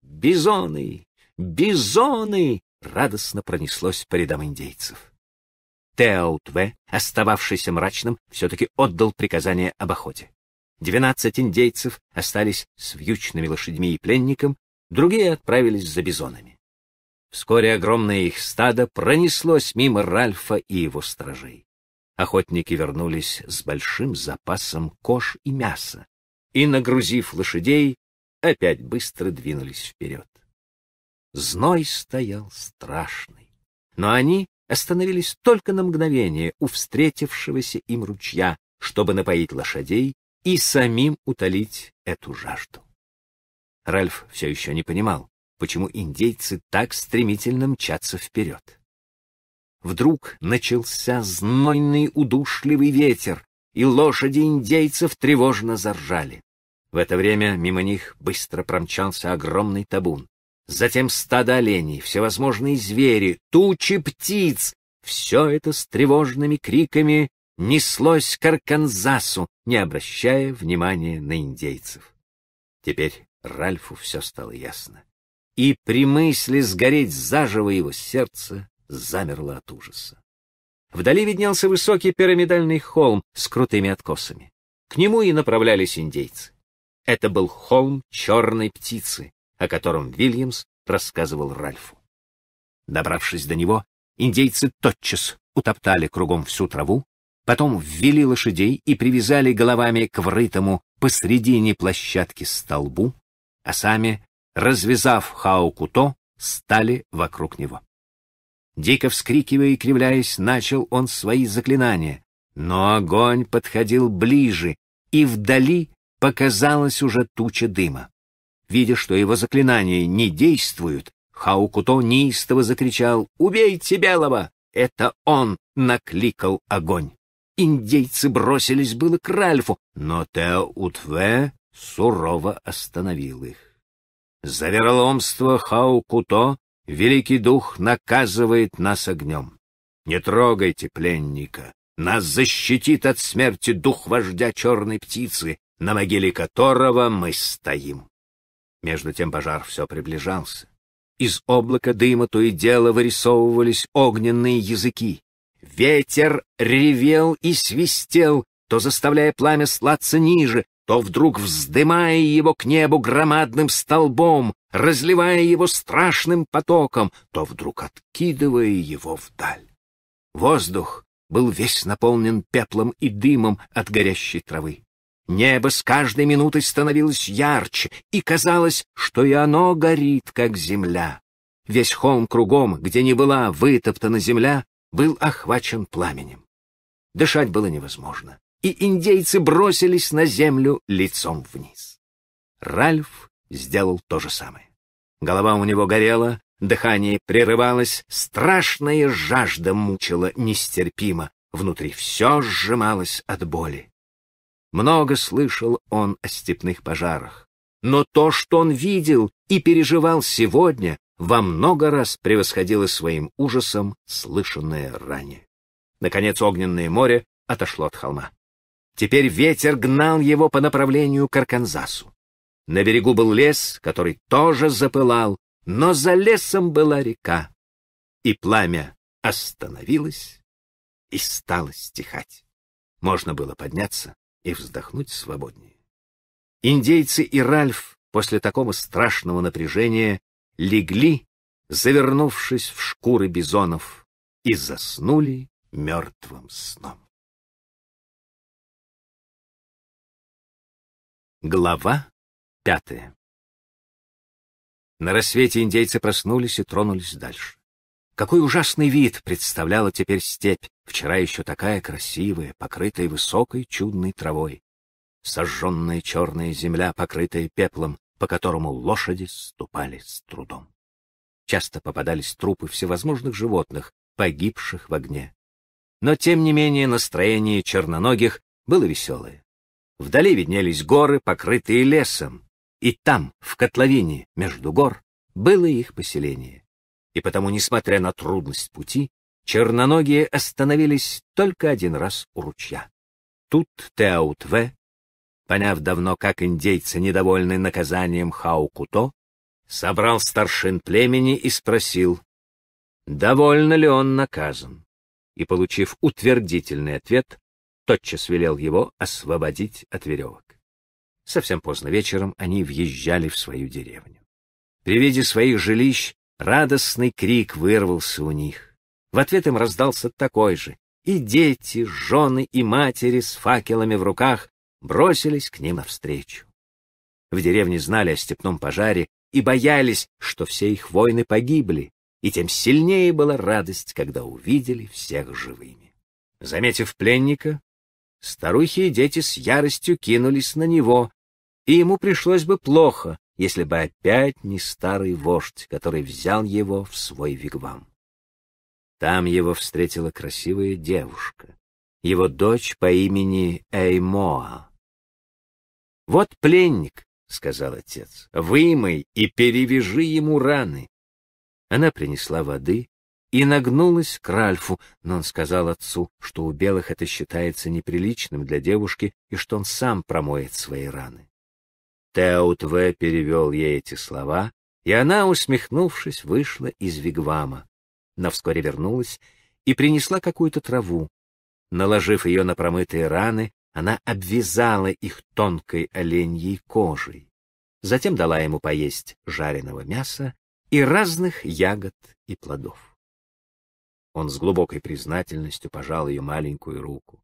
«Бизоны! Бизоны!» — радостно пронеслось по рядам индейцев. Теаутве, остававшийся мрачным, все-таки отдал приказание об охоте. Двенадцать индейцев остались с вьючными лошадьми и пленником, другие отправились за бизонами. Вскоре огромное их стадо пронеслось мимо Ральфа и его стражей. Охотники вернулись с большим запасом кож и мяса и, нагрузив лошадей, опять быстро двинулись вперед. Зной стоял страшный, но они остановились только на мгновение у встретившегося им ручья, чтобы напоить лошадей и самим утолить эту жажду. Ральф все еще не понимал, почему индейцы так стремительно мчатся вперед. Вдруг начался знойный удушливый ветер, и лошади индейцев тревожно заржали. В это время мимо них быстро промчался огромный табун. Затем стадо оленей, всевозможные звери, тучи птиц. Все это с тревожными криками неслось к Арканзасу, не обращая внимания на индейцев. Теперь Ральфу все стало ясно. И при мысли сгореть заживо его сердце замерло от ужаса. Вдали виднелся высокий пирамидальный холм с крутыми откосами. К нему и направлялись индейцы. Это был холм черной птицы, о котором Вильямс рассказывал Ральфу. Добравшись до него, индейцы тотчас утоптали кругом всю траву, Потом ввели лошадей и привязали головами к врытому посредине площадки столбу, а сами, развязав хаукуто, стали вокруг него. Дико вскрикивая и кривляясь, начал он свои заклинания, но огонь подходил ближе, и вдали показалась уже туча дыма. Видя, что его заклинания не действуют, Хаукуто неистово закричал «Убейте белого!» Это он накликал огонь. Индейцы бросились было к Ральфу, но Теутве сурово остановил их. За вероломство Хаукуто великий дух наказывает нас огнем. Не трогайте пленника, нас защитит от смерти дух вождя черной птицы, на могиле которого мы стоим. Между тем пожар все приближался. Из облака дыма то и дело вырисовывались огненные языки. Ветер ревел и свистел, то заставляя пламя слаться ниже, то вдруг вздымая его к небу громадным столбом, разливая его страшным потоком, то вдруг откидывая его вдаль. Воздух был весь наполнен пеплом и дымом от горящей травы. Небо с каждой минутой становилось ярче, и казалось, что и оно горит, как земля. Весь холм кругом, где не была вытоптана земля, был охвачен пламенем. Дышать было невозможно, и индейцы бросились на землю лицом вниз. Ральф сделал то же самое. Голова у него горела, дыхание прерывалось, страшная жажда мучила нестерпимо, внутри все сжималось от боли. Много слышал он о степных пожарах, но то, что он видел и переживал сегодня, во много раз превосходило своим ужасом слышанное ранее. Наконец огненное море отошло от холма. Теперь ветер гнал его по направлению к Арканзасу. На берегу был лес, который тоже запылал, но за лесом была река, и пламя остановилось и стало стихать. Можно было подняться и вздохнуть свободнее. Индейцы и Ральф после такого страшного напряжения легли, завернувшись в шкуры бизонов, и заснули мертвым сном. Глава пятая На рассвете индейцы проснулись и тронулись дальше. Какой ужасный вид представляла теперь степь, вчера еще такая красивая, покрытая высокой чудной травой. Сожженная черная земля, покрытая пеплом, по которому лошади ступали с трудом. Часто попадались трупы всевозможных животных, погибших в огне. Но, тем не менее, настроение черноногих было веселое. Вдали виднелись горы, покрытые лесом, и там, в котловине между гор, было их поселение. И потому, несмотря на трудность пути, черноногие остановились только один раз у ручья. Тут теаутве поняв давно, как индейцы недовольны наказанием Хаукуто, собрал старшин племени и спросил, довольно ли он наказан, и, получив утвердительный ответ, тотчас велел его освободить от веревок. Совсем поздно вечером они въезжали в свою деревню. При виде своих жилищ радостный крик вырвался у них. В ответ им раздался такой же. И дети, жены и матери с факелами в руках бросились к ним навстречу. В деревне знали о степном пожаре и боялись, что все их воины погибли, и тем сильнее была радость, когда увидели всех живыми. Заметив пленника, старухи и дети с яростью кинулись на него, и ему пришлось бы плохо, если бы опять не старый вождь, который взял его в свой вигвам. Там его встретила красивая девушка его дочь по имени Эймоа. «Вот пленник», — сказал отец, — «вымой и перевяжи ему раны». Она принесла воды и нагнулась к Ральфу, но он сказал отцу, что у белых это считается неприличным для девушки и что он сам промоет свои раны. Теут перевел ей эти слова, и она, усмехнувшись, вышла из вигвама, но вскоре вернулась и принесла какую-то траву, Наложив ее на промытые раны, она обвязала их тонкой оленьей кожей. Затем дала ему поесть жареного мяса и разных ягод и плодов. Он с глубокой признательностью пожал ее маленькую руку.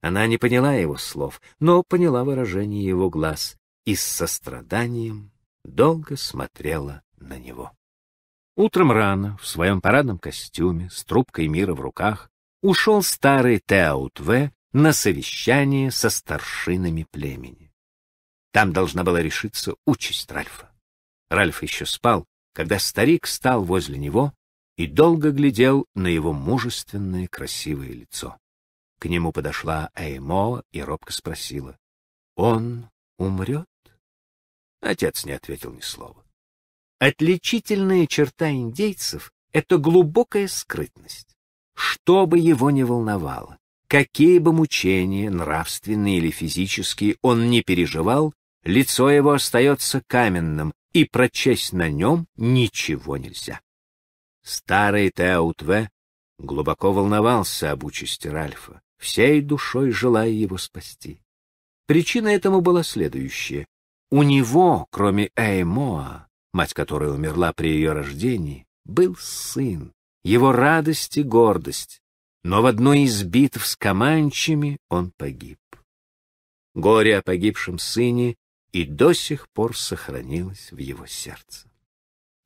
Она не поняла его слов, но поняла выражение его глаз и с состраданием долго смотрела на него. Утром рано, в своем парадном костюме, с трубкой мира в руках, ушел старый Теаутве на совещание со старшинами племени. Там должна была решиться участь Ральфа. Ральф еще спал, когда старик стал возле него и долго глядел на его мужественное красивое лицо. К нему подошла Эймо и робко спросила, «Он умрет?» Отец не ответил ни слова. Отличительная черта индейцев — это глубокая скрытность что бы его ни волновало, какие бы мучения, нравственные или физические, он не переживал, лицо его остается каменным, и прочесть на нем ничего нельзя. Старый Теаутве глубоко волновался об участи Ральфа, всей душой желая его спасти. Причина этому была следующая. У него, кроме Эймоа, мать которой умерла при ее рождении, был сын, его радость и гордость, но в одной из битв с команчами он погиб. Горе о погибшем сыне и до сих пор сохранилось в его сердце.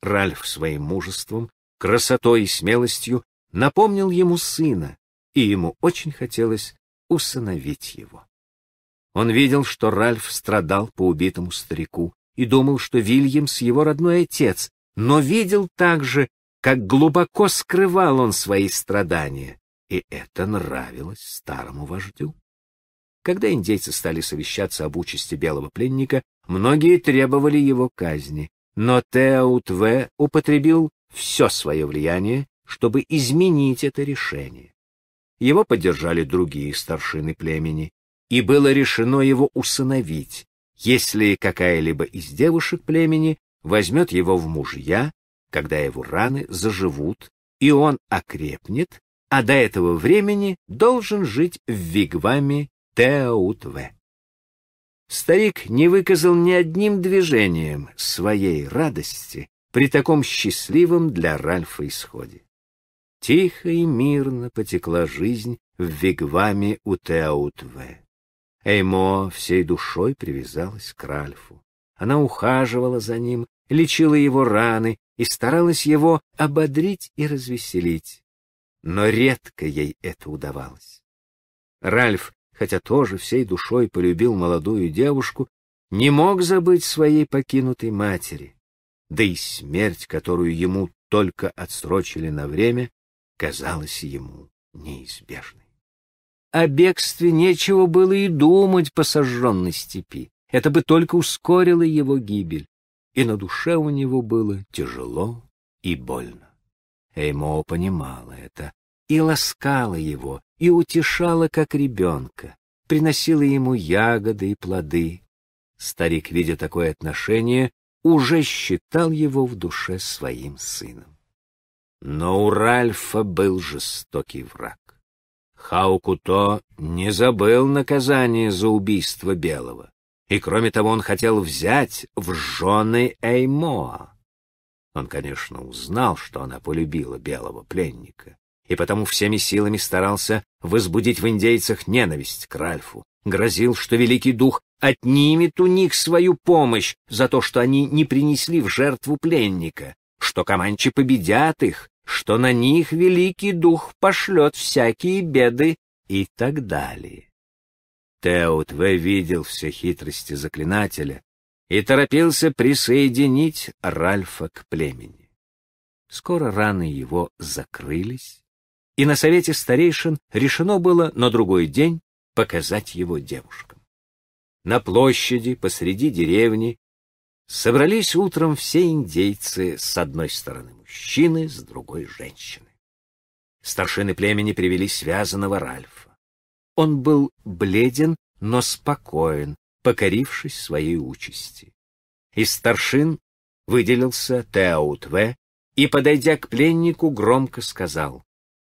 Ральф своим мужеством, красотой и смелостью напомнил ему сына, и ему очень хотелось усыновить его. Он видел, что Ральф страдал по убитому старику и думал, что Вильямс его родной отец, но видел также, как глубоко скрывал он свои страдания, и это нравилось старому вождю. Когда индейцы стали совещаться об участи белого пленника, многие требовали его казни, но Теаутве употребил все свое влияние, чтобы изменить это решение. Его поддержали другие старшины племени, и было решено его усыновить, если какая-либо из девушек племени возьмет его в мужья когда его раны заживут, и он окрепнет, а до этого времени должен жить в вигваме Теутве. Старик не выказал ни одним движением своей радости при таком счастливом для Ральфа исходе. Тихо и мирно потекла жизнь в вигваме у Теутве. Эймо всей душой привязалась к Ральфу. Она ухаживала за ним, лечила его раны, и старалась его ободрить и развеселить. Но редко ей это удавалось. Ральф, хотя тоже всей душой полюбил молодую девушку, не мог забыть своей покинутой матери, да и смерть, которую ему только отсрочили на время, казалась ему неизбежной. О бегстве нечего было и думать по сожженной степи. Это бы только ускорило его гибель и на душе у него было тяжело и больно. Эймо понимала это и ласкала его, и утешала, как ребенка, приносила ему ягоды и плоды. Старик, видя такое отношение, уже считал его в душе своим сыном. Но у Ральфа был жестокий враг. Хаукуто не забыл наказание за убийство Белого. И кроме того, он хотел взять в жены Эймоа. Он, конечно, узнал, что она полюбила белого пленника, и потому всеми силами старался возбудить в индейцах ненависть к Ральфу, грозил, что Великий Дух отнимет у них свою помощь за то, что они не принесли в жертву пленника, что команчи победят их, что на них Великий Дух пошлет всякие беды и так далее. Тео Тве видел все хитрости заклинателя и торопился присоединить Ральфа к племени. Скоро раны его закрылись, и на совете старейшин решено было на другой день показать его девушкам. На площади посреди деревни собрались утром все индейцы, с одной стороны мужчины, с другой женщины. Старшины племени привели связанного Ральфа. Он был бледен, но спокоен, покорившись своей участи. Из старшин выделился Теаутве и, подойдя к пленнику, громко сказал,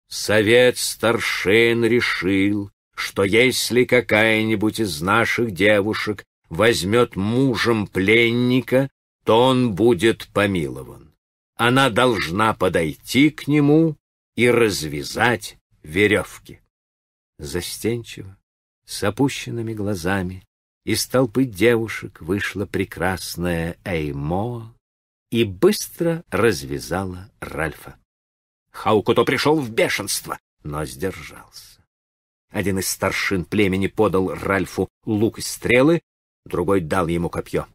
«Совет старшин решил, что если какая-нибудь из наших девушек возьмет мужем пленника, то он будет помилован. Она должна подойти к нему и развязать веревки. Застенчиво, с опущенными глазами, из толпы девушек вышла прекрасная Эймо и быстро развязала Ральфа. Хаукуто пришел в бешенство, но сдержался. Один из старшин племени подал Ральфу лук и стрелы, другой дал ему копье.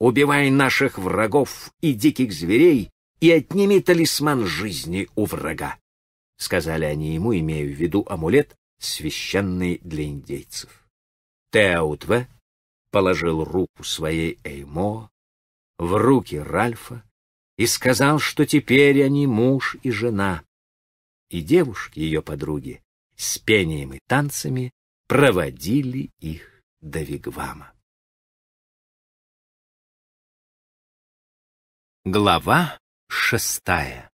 «Убивай наших врагов и диких зверей и отними талисман жизни у врага», — сказали они ему, имея в виду амулет, священный для индейцев. Теаутве положил руку своей Эймо в руки Ральфа и сказал, что теперь они муж и жена. И девушки, ее подруги, с пением и танцами проводили их до Вигвама. Глава шестая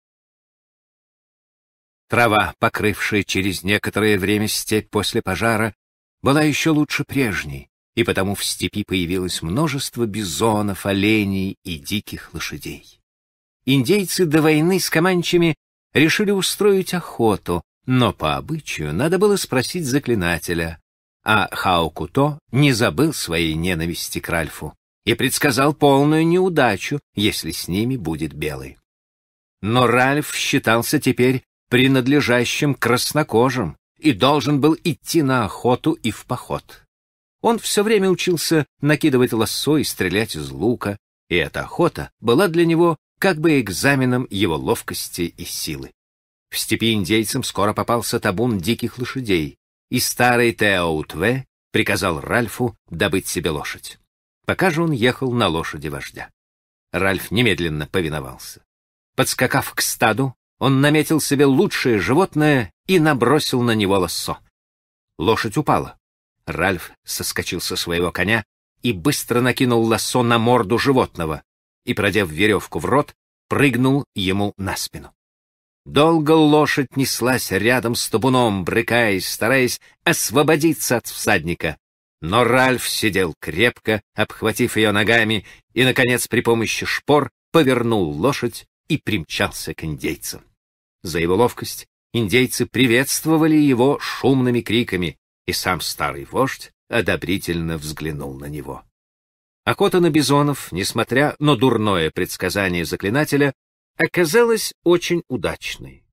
Трава, покрывшая через некоторое время степь после пожара, была еще лучше прежней, и потому в степи появилось множество бизонов, оленей и диких лошадей. Индейцы до войны с команчами решили устроить охоту, но по обычаю надо было спросить заклинателя, а Хаокуто не забыл своей ненависти к Ральфу и предсказал полную неудачу, если с ними будет белый. Но Ральф считался теперь принадлежащим краснокожим, и должен был идти на охоту и в поход. Он все время учился накидывать лассо и стрелять из лука, и эта охота была для него как бы экзаменом его ловкости и силы. В степи индейцам скоро попался табун диких лошадей, и старый Теоутве приказал Ральфу добыть себе лошадь. Пока же он ехал на лошади вождя. Ральф немедленно повиновался. Подскакав к стаду, он наметил себе лучшее животное и набросил на него лассо. Лошадь упала. Ральф соскочил со своего коня и быстро накинул лассо на морду животного и, продев веревку в рот, прыгнул ему на спину. Долго лошадь неслась рядом с табуном, брыкаясь, стараясь освободиться от всадника. Но Ральф сидел крепко, обхватив ее ногами, и, наконец, при помощи шпор повернул лошадь и примчался к индейцам. За его ловкость индейцы приветствовали его шумными криками, и сам старый вождь одобрительно взглянул на него. Охота на бизонов, несмотря на дурное предсказание заклинателя, оказалась очень удачной.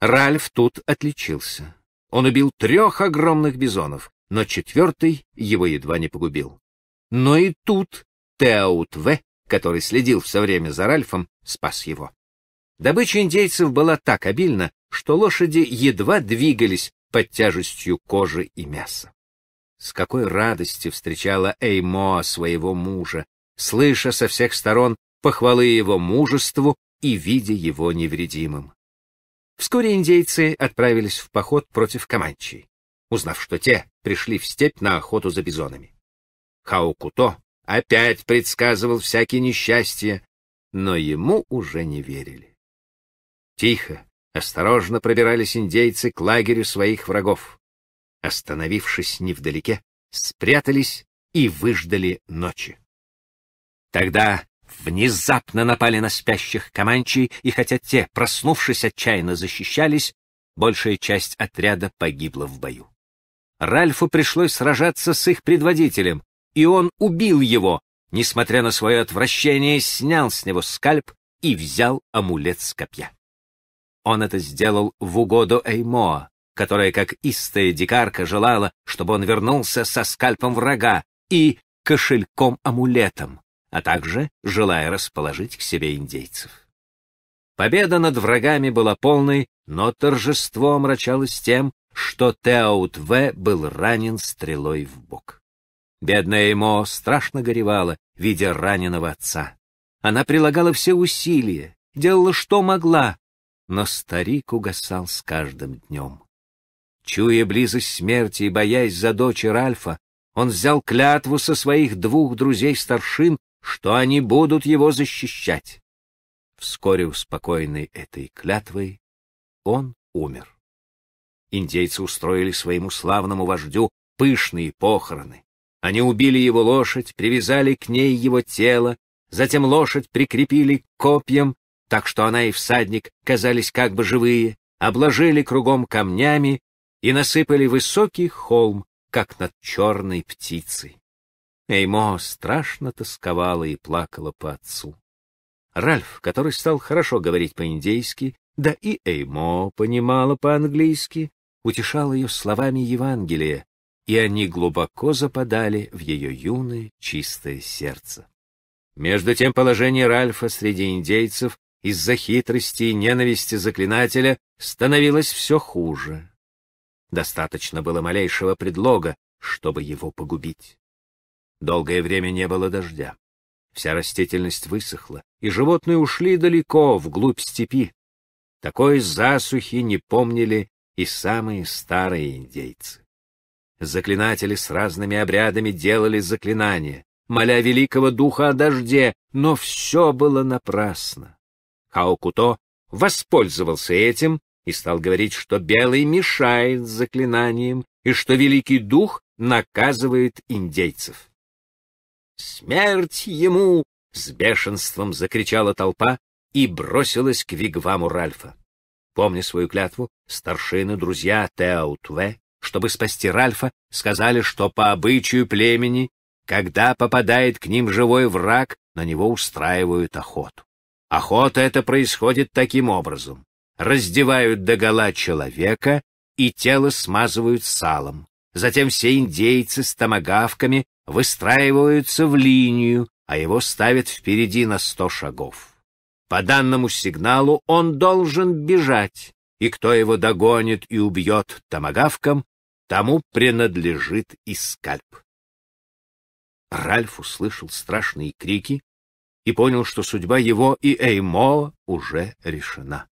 Ральф тут отличился. Он убил трех огромных бизонов, но четвертый его едва не погубил. Но и тут Теаут который следил все время за Ральфом, спас его. Добыча индейцев была так обильна, что лошади едва двигались под тяжестью кожи и мяса. С какой радостью встречала Эймо своего мужа, слыша со всех сторон похвалы его мужеству и видя его невредимым. Вскоре индейцы отправились в поход против Каманчей, узнав, что те пришли в степь на охоту за бизонами. Хаукуто опять предсказывал всякие несчастья, но ему уже не верили. Тихо, осторожно пробирались индейцы к лагерю своих врагов. Остановившись невдалеке, спрятались и выждали ночи. Тогда внезапно напали на спящих команчей, и хотя те, проснувшись, отчаянно защищались, большая часть отряда погибла в бою. Ральфу пришлось сражаться с их предводителем, и он убил его, несмотря на свое отвращение, снял с него скальп и взял амулет с копья. Он это сделал в угоду Эймоа, которая, как истая дикарка, желала, чтобы он вернулся со скальпом врага и кошельком-амулетом, а также желая расположить к себе индейцев. Победа над врагами была полной, но торжество омрачалось тем, что Теаут В был ранен стрелой в бок. Бедная Эймо страшно горевала, видя раненого отца. Она прилагала все усилия, делала что могла, но старик угасал с каждым днем. Чуя близость смерти и боясь за дочь Ральфа, он взял клятву со своих двух друзей-старшин, что они будут его защищать. Вскоре, успокоенный этой клятвой, он умер. Индейцы устроили своему славному вождю пышные похороны. Они убили его лошадь, привязали к ней его тело, затем лошадь прикрепили к копьям так что она и всадник казались как бы живые, обложили кругом камнями и насыпали высокий холм, как над черной птицей. Эймо страшно тосковала и плакала по отцу. Ральф, который стал хорошо говорить по-индейски, да и Эймо понимала по-английски, утешал ее словами Евангелия, и они глубоко западали в ее юное чистое сердце. Между тем положение Ральфа среди индейцев из-за хитрости и ненависти заклинателя становилось все хуже. Достаточно было малейшего предлога, чтобы его погубить. Долгое время не было дождя. Вся растительность высохла, и животные ушли далеко, вглубь степи. Такой засухи не помнили и самые старые индейцы. Заклинатели с разными обрядами делали заклинания, моля великого духа о дожде, но все было напрасно. Хаокуто воспользовался этим и стал говорить, что белый мешает заклинаниям и что великий дух наказывает индейцев. «Смерть ему!» — с бешенством закричала толпа и бросилась к вигваму Ральфа. Помня свою клятву, старшины друзья Теаутве, чтобы спасти Ральфа, сказали, что по обычаю племени, когда попадает к ним живой враг, на него устраивают охоту. Охота это происходит таким образом. Раздевают догола человека, и тело смазывают салом. Затем все индейцы с томагавками выстраиваются в линию, а его ставят впереди на сто шагов. По данному сигналу он должен бежать, и кто его догонит и убьет томагавком, тому принадлежит и скальп. Ральф услышал страшные крики и понял, что судьба его и Эймо уже решена.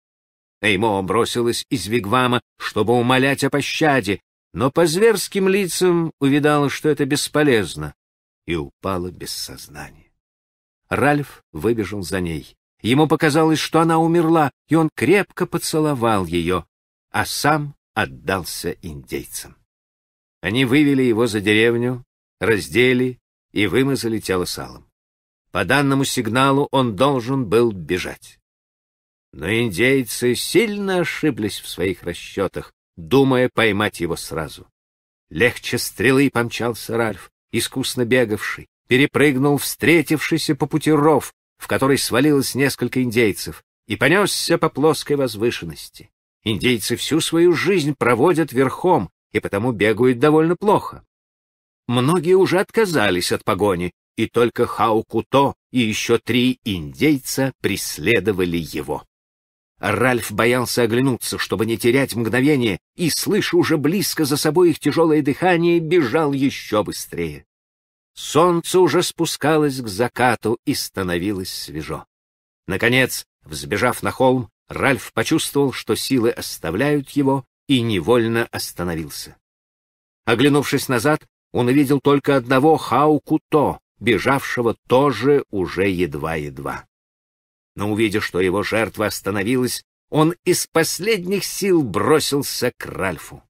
Эймо бросилась из Вигвама, чтобы умолять о пощаде, но по зверским лицам увидала, что это бесполезно, и упала без сознания. Ральф выбежал за ней. Ему показалось, что она умерла, и он крепко поцеловал ее, а сам отдался индейцам. Они вывели его за деревню, раздели и вымазали тело салом. По данному сигналу он должен был бежать. Но индейцы сильно ошиблись в своих расчетах, думая поймать его сразу. Легче стрелы помчался Ральф, искусно бегавший, перепрыгнул встретившийся по пути ров, в который свалилось несколько индейцев, и понесся по плоской возвышенности. Индейцы всю свою жизнь проводят верхом и потому бегают довольно плохо. Многие уже отказались от погони, и только Хаукуто и еще три индейца преследовали его. Ральф боялся оглянуться, чтобы не терять мгновение, и, слыша уже близко за собой их тяжелое дыхание, бежал еще быстрее. Солнце уже спускалось к закату и становилось свежо. Наконец, взбежав на холм, Ральф почувствовал, что силы оставляют его, и невольно остановился. Оглянувшись назад, он увидел только одного Хаукуто, бежавшего тоже уже едва-едва. Но увидев, что его жертва остановилась, он из последних сил бросился к Ральфу.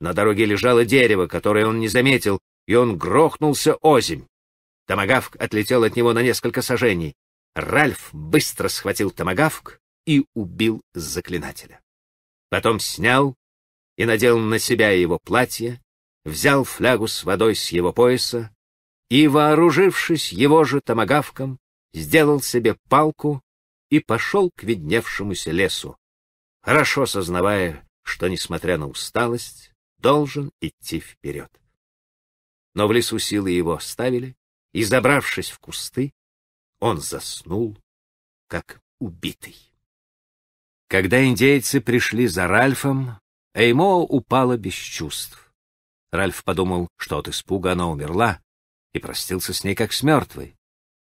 На дороге лежало дерево, которое он не заметил, и он грохнулся озимь. Томагавк отлетел от него на несколько сажений. Ральф быстро схватил томагавк и убил заклинателя. Потом снял и надел на себя его платье, взял флягу с водой с его пояса, и, вооружившись его же томагавком, сделал себе палку и пошел к видневшемуся лесу, хорошо сознавая, что, несмотря на усталость, должен идти вперед. Но в лесу силы его оставили, и, забравшись в кусты, он заснул, как убитый. Когда индейцы пришли за Ральфом, Эймо упала без чувств. Ральф подумал, что от испуга она умерла, и простился с ней как с мертвой.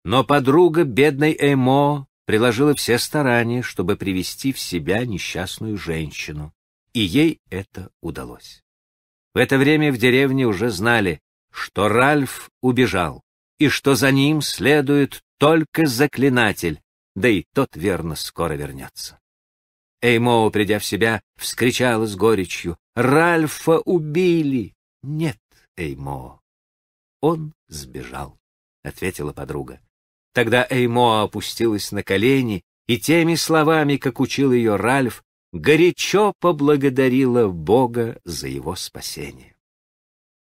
Но подруга бедной Эмо приложила все старания, чтобы привести в себя несчастную женщину, и ей это удалось. В это время в деревне уже знали, что Ральф убежал, и что за ним следует только заклинатель, да и тот, верно, скоро вернется. Эймоу, придя в себя, вскричала с горечью. «Ральфа убили!» «Нет, Эймоу, он сбежал, ответила подруга. Тогда Эймо опустилась на колени и теми словами, как учил ее Ральф, горячо поблагодарила Бога за его спасение.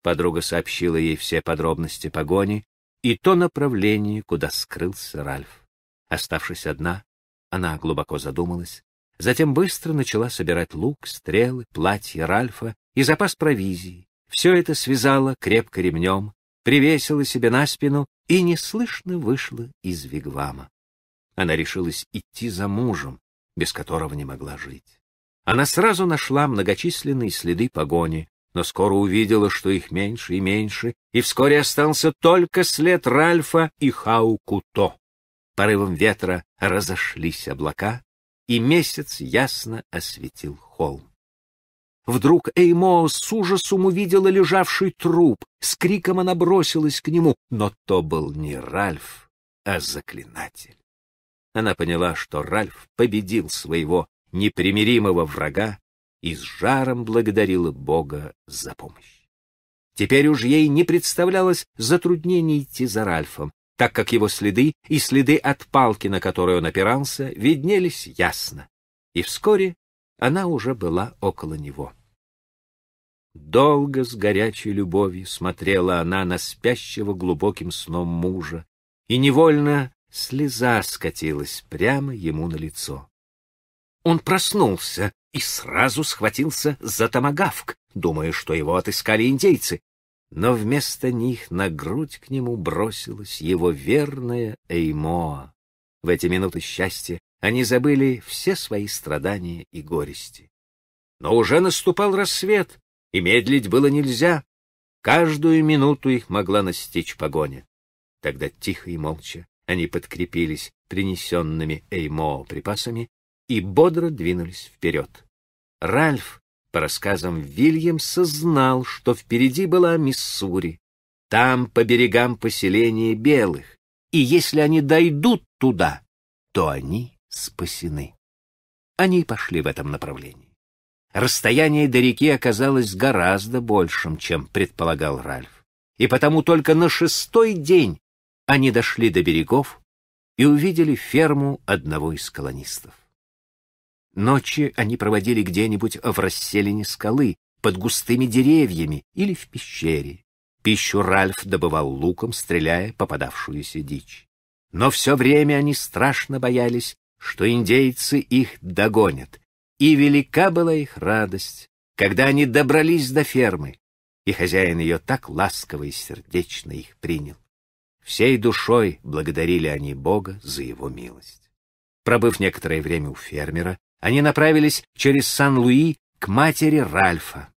Подруга сообщила ей все подробности погони и то направление, куда скрылся Ральф. Оставшись одна, она глубоко задумалась, затем быстро начала собирать лук, стрелы, платье Ральфа и запас провизии. Все это связала крепко ремнем, привесила себе на спину и неслышно вышла из вигвама. Она решилась идти за мужем, без которого не могла жить. Она сразу нашла многочисленные следы погони, но скоро увидела, что их меньше и меньше, и вскоре остался только след Ральфа и Хаукуто. Порывом ветра разошлись облака, и месяц ясно осветил холм. Вдруг Эймо с ужасом увидела лежавший труп. С криком она бросилась к нему, но то был не Ральф, а заклинатель. Она поняла, что Ральф победил своего непримиримого врага и с жаром благодарила Бога за помощь. Теперь уж ей не представлялось затруднений идти за Ральфом, так как его следы и следы от палки, на которую он опирался, виднелись ясно. И вскоре она уже была около него. Долго с горячей любовью смотрела она на спящего глубоким сном мужа, и невольно слеза скатилась прямо ему на лицо. Он проснулся и сразу схватился за томагавк, думая, что его отыскали индейцы. Но вместо них на грудь к нему бросилась его верная Эймоа. В эти минуты счастья они забыли все свои страдания и горести. Но уже наступал рассвет, и медлить было нельзя. Каждую минуту их могла настичь погоня. Тогда тихо и молча они подкрепились принесенными Эймо припасами и бодро двинулись вперед. Ральф, по рассказам Вильямса, знал, что впереди была Миссури. Там по берегам поселения белых, и если они дойдут туда, то они спасены. Они пошли в этом направлении. Расстояние до реки оказалось гораздо большим, чем предполагал Ральф. И потому только на шестой день они дошли до берегов и увидели ферму одного из колонистов. Ночи они проводили где-нибудь в расселине скалы, под густыми деревьями или в пещере. Пищу Ральф добывал луком, стреляя попадавшуюся дичь. Но все время они страшно боялись, что индейцы их догонят и велика была их радость, когда они добрались до фермы, и хозяин ее так ласково и сердечно их принял. Всей душой благодарили они Бога за его милость. Пробыв некоторое время у фермера, они направились через Сан-Луи к матери Ральфа.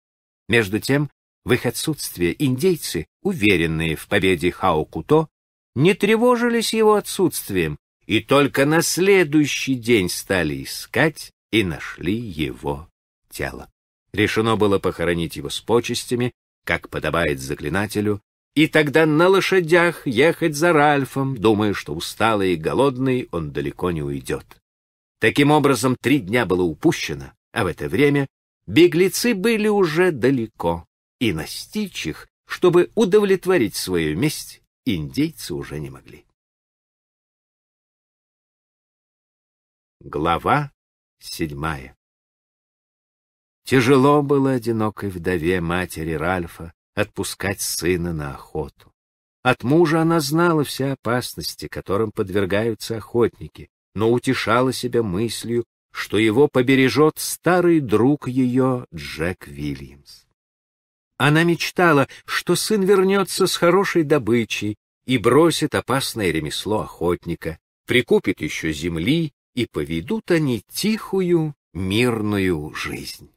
Между тем, в их отсутствие индейцы, уверенные в победе Хао-Куто, не тревожились его отсутствием и только на следующий день стали искать и нашли его тело. Решено было похоронить его с почестями, как подобает заклинателю, и тогда на лошадях ехать за Ральфом, думая, что усталый и голодный он далеко не уйдет. Таким образом, три дня было упущено, а в это время беглецы были уже далеко, и настичь их, чтобы удовлетворить свою месть, индейцы уже не могли. Глава седьмая. Тяжело было одинокой вдове матери Ральфа отпускать сына на охоту. От мужа она знала все опасности, которым подвергаются охотники, но утешала себя мыслью, что его побережет старый друг ее Джек Вильямс. Она мечтала, что сын вернется с хорошей добычей и бросит опасное ремесло охотника, прикупит еще земли и поведут они тихую, мирную жизнь.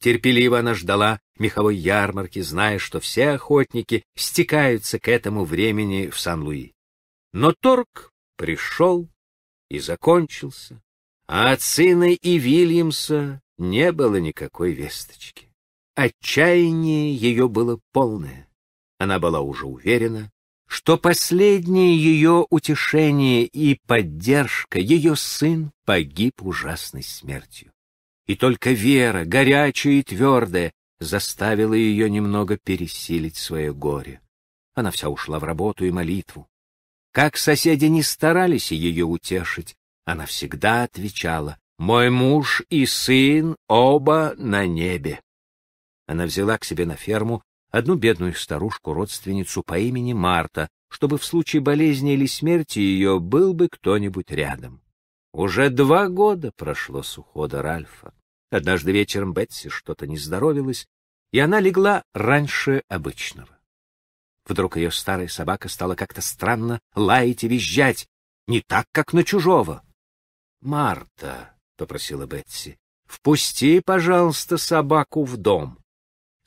Терпеливо она ждала меховой ярмарки, зная, что все охотники стекаются к этому времени в Сан-Луи. Но торг пришел и закончился, а от сына и Вильямса не было никакой весточки. Отчаяние ее было полное. Она была уже уверена, что последнее ее утешение и поддержка, ее сын погиб ужасной смертью. И только вера, горячая и твердая, заставила ее немного пересилить свое горе. Она вся ушла в работу и молитву. Как соседи не старались ее утешить, она всегда отвечала «Мой муж и сын оба на небе». Она взяла к себе на ферму одну бедную старушку-родственницу по имени Марта, чтобы в случае болезни или смерти ее был бы кто-нибудь рядом. Уже два года прошло с ухода Ральфа. Однажды вечером Бетси что-то не здоровилась, и она легла раньше обычного. Вдруг ее старая собака стала как-то странно лаять и визжать, не так, как на чужого. — Марта, — попросила Бетси, — впусти, пожалуйста, собаку в дом.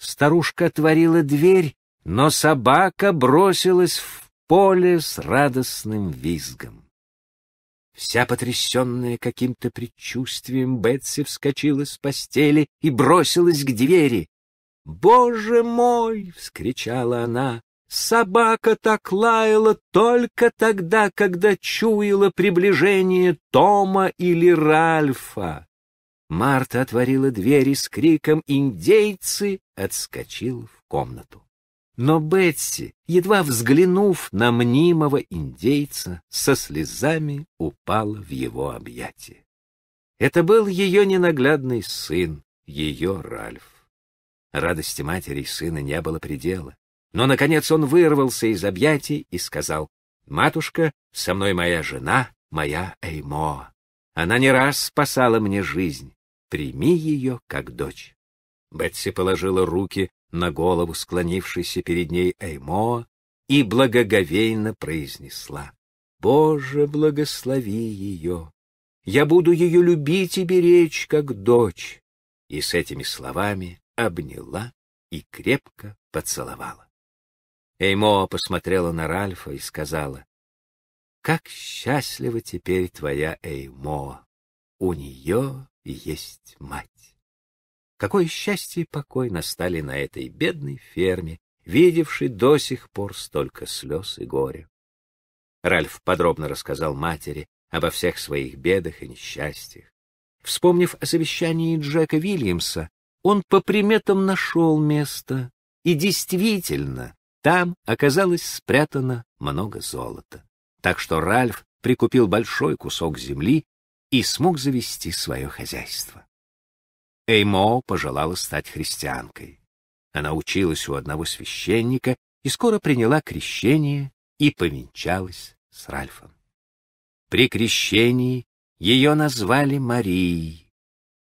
Старушка отворила дверь, но собака бросилась в поле с радостным визгом. Вся потрясенная каким-то предчувствием, Бетси вскочила с постели и бросилась к двери. «Боже мой!» — вскричала она. «Собака так лаяла только тогда, когда чуяла приближение Тома или Ральфа. Марта отворила двери с криком «Индейцы!» отскочил в комнату. Но Бетси, едва взглянув на мнимого индейца, со слезами упала в его объятия. Это был ее ненаглядный сын, ее Ральф. Радости матери и сына не было предела. Но, наконец, он вырвался из объятий и сказал, «Матушка, со мной моя жена, моя Эймо. Она не раз спасала мне жизнь. Прими ее как дочь. Бетси положила руки на голову склонившейся перед ней Эймо и благоговейно произнесла. «Боже, благослови ее! Я буду ее любить и беречь, как дочь!» И с этими словами обняла и крепко поцеловала. Эймо посмотрела на Ральфа и сказала, «Как счастлива теперь твоя Эймо! У нее есть мать. Какое счастье и покой настали на этой бедной ферме, видевшей до сих пор столько слез и горя. Ральф подробно рассказал матери обо всех своих бедах и несчастьях. Вспомнив о совещании Джека Вильямса, он по приметам нашел место, и действительно, там оказалось спрятано много золота. Так что Ральф прикупил большой кусок земли и смог завести свое хозяйство. Эймо пожелала стать христианкой. Она училась у одного священника и скоро приняла крещение и повенчалась с Ральфом. При крещении ее назвали Марией,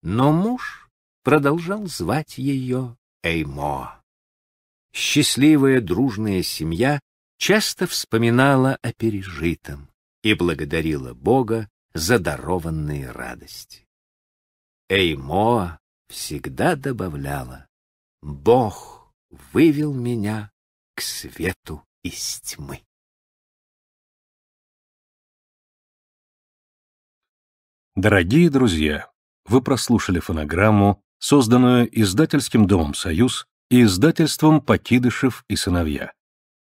но муж продолжал звать ее Эймо. Счастливая дружная семья часто вспоминала о пережитом и благодарила Бога задарованные радости. Эймо всегда добавляла «Бог вывел меня к свету из тьмы». Дорогие друзья, вы прослушали фонограмму, созданную издательским домом «Союз» и издательством «Покидышев и сыновья».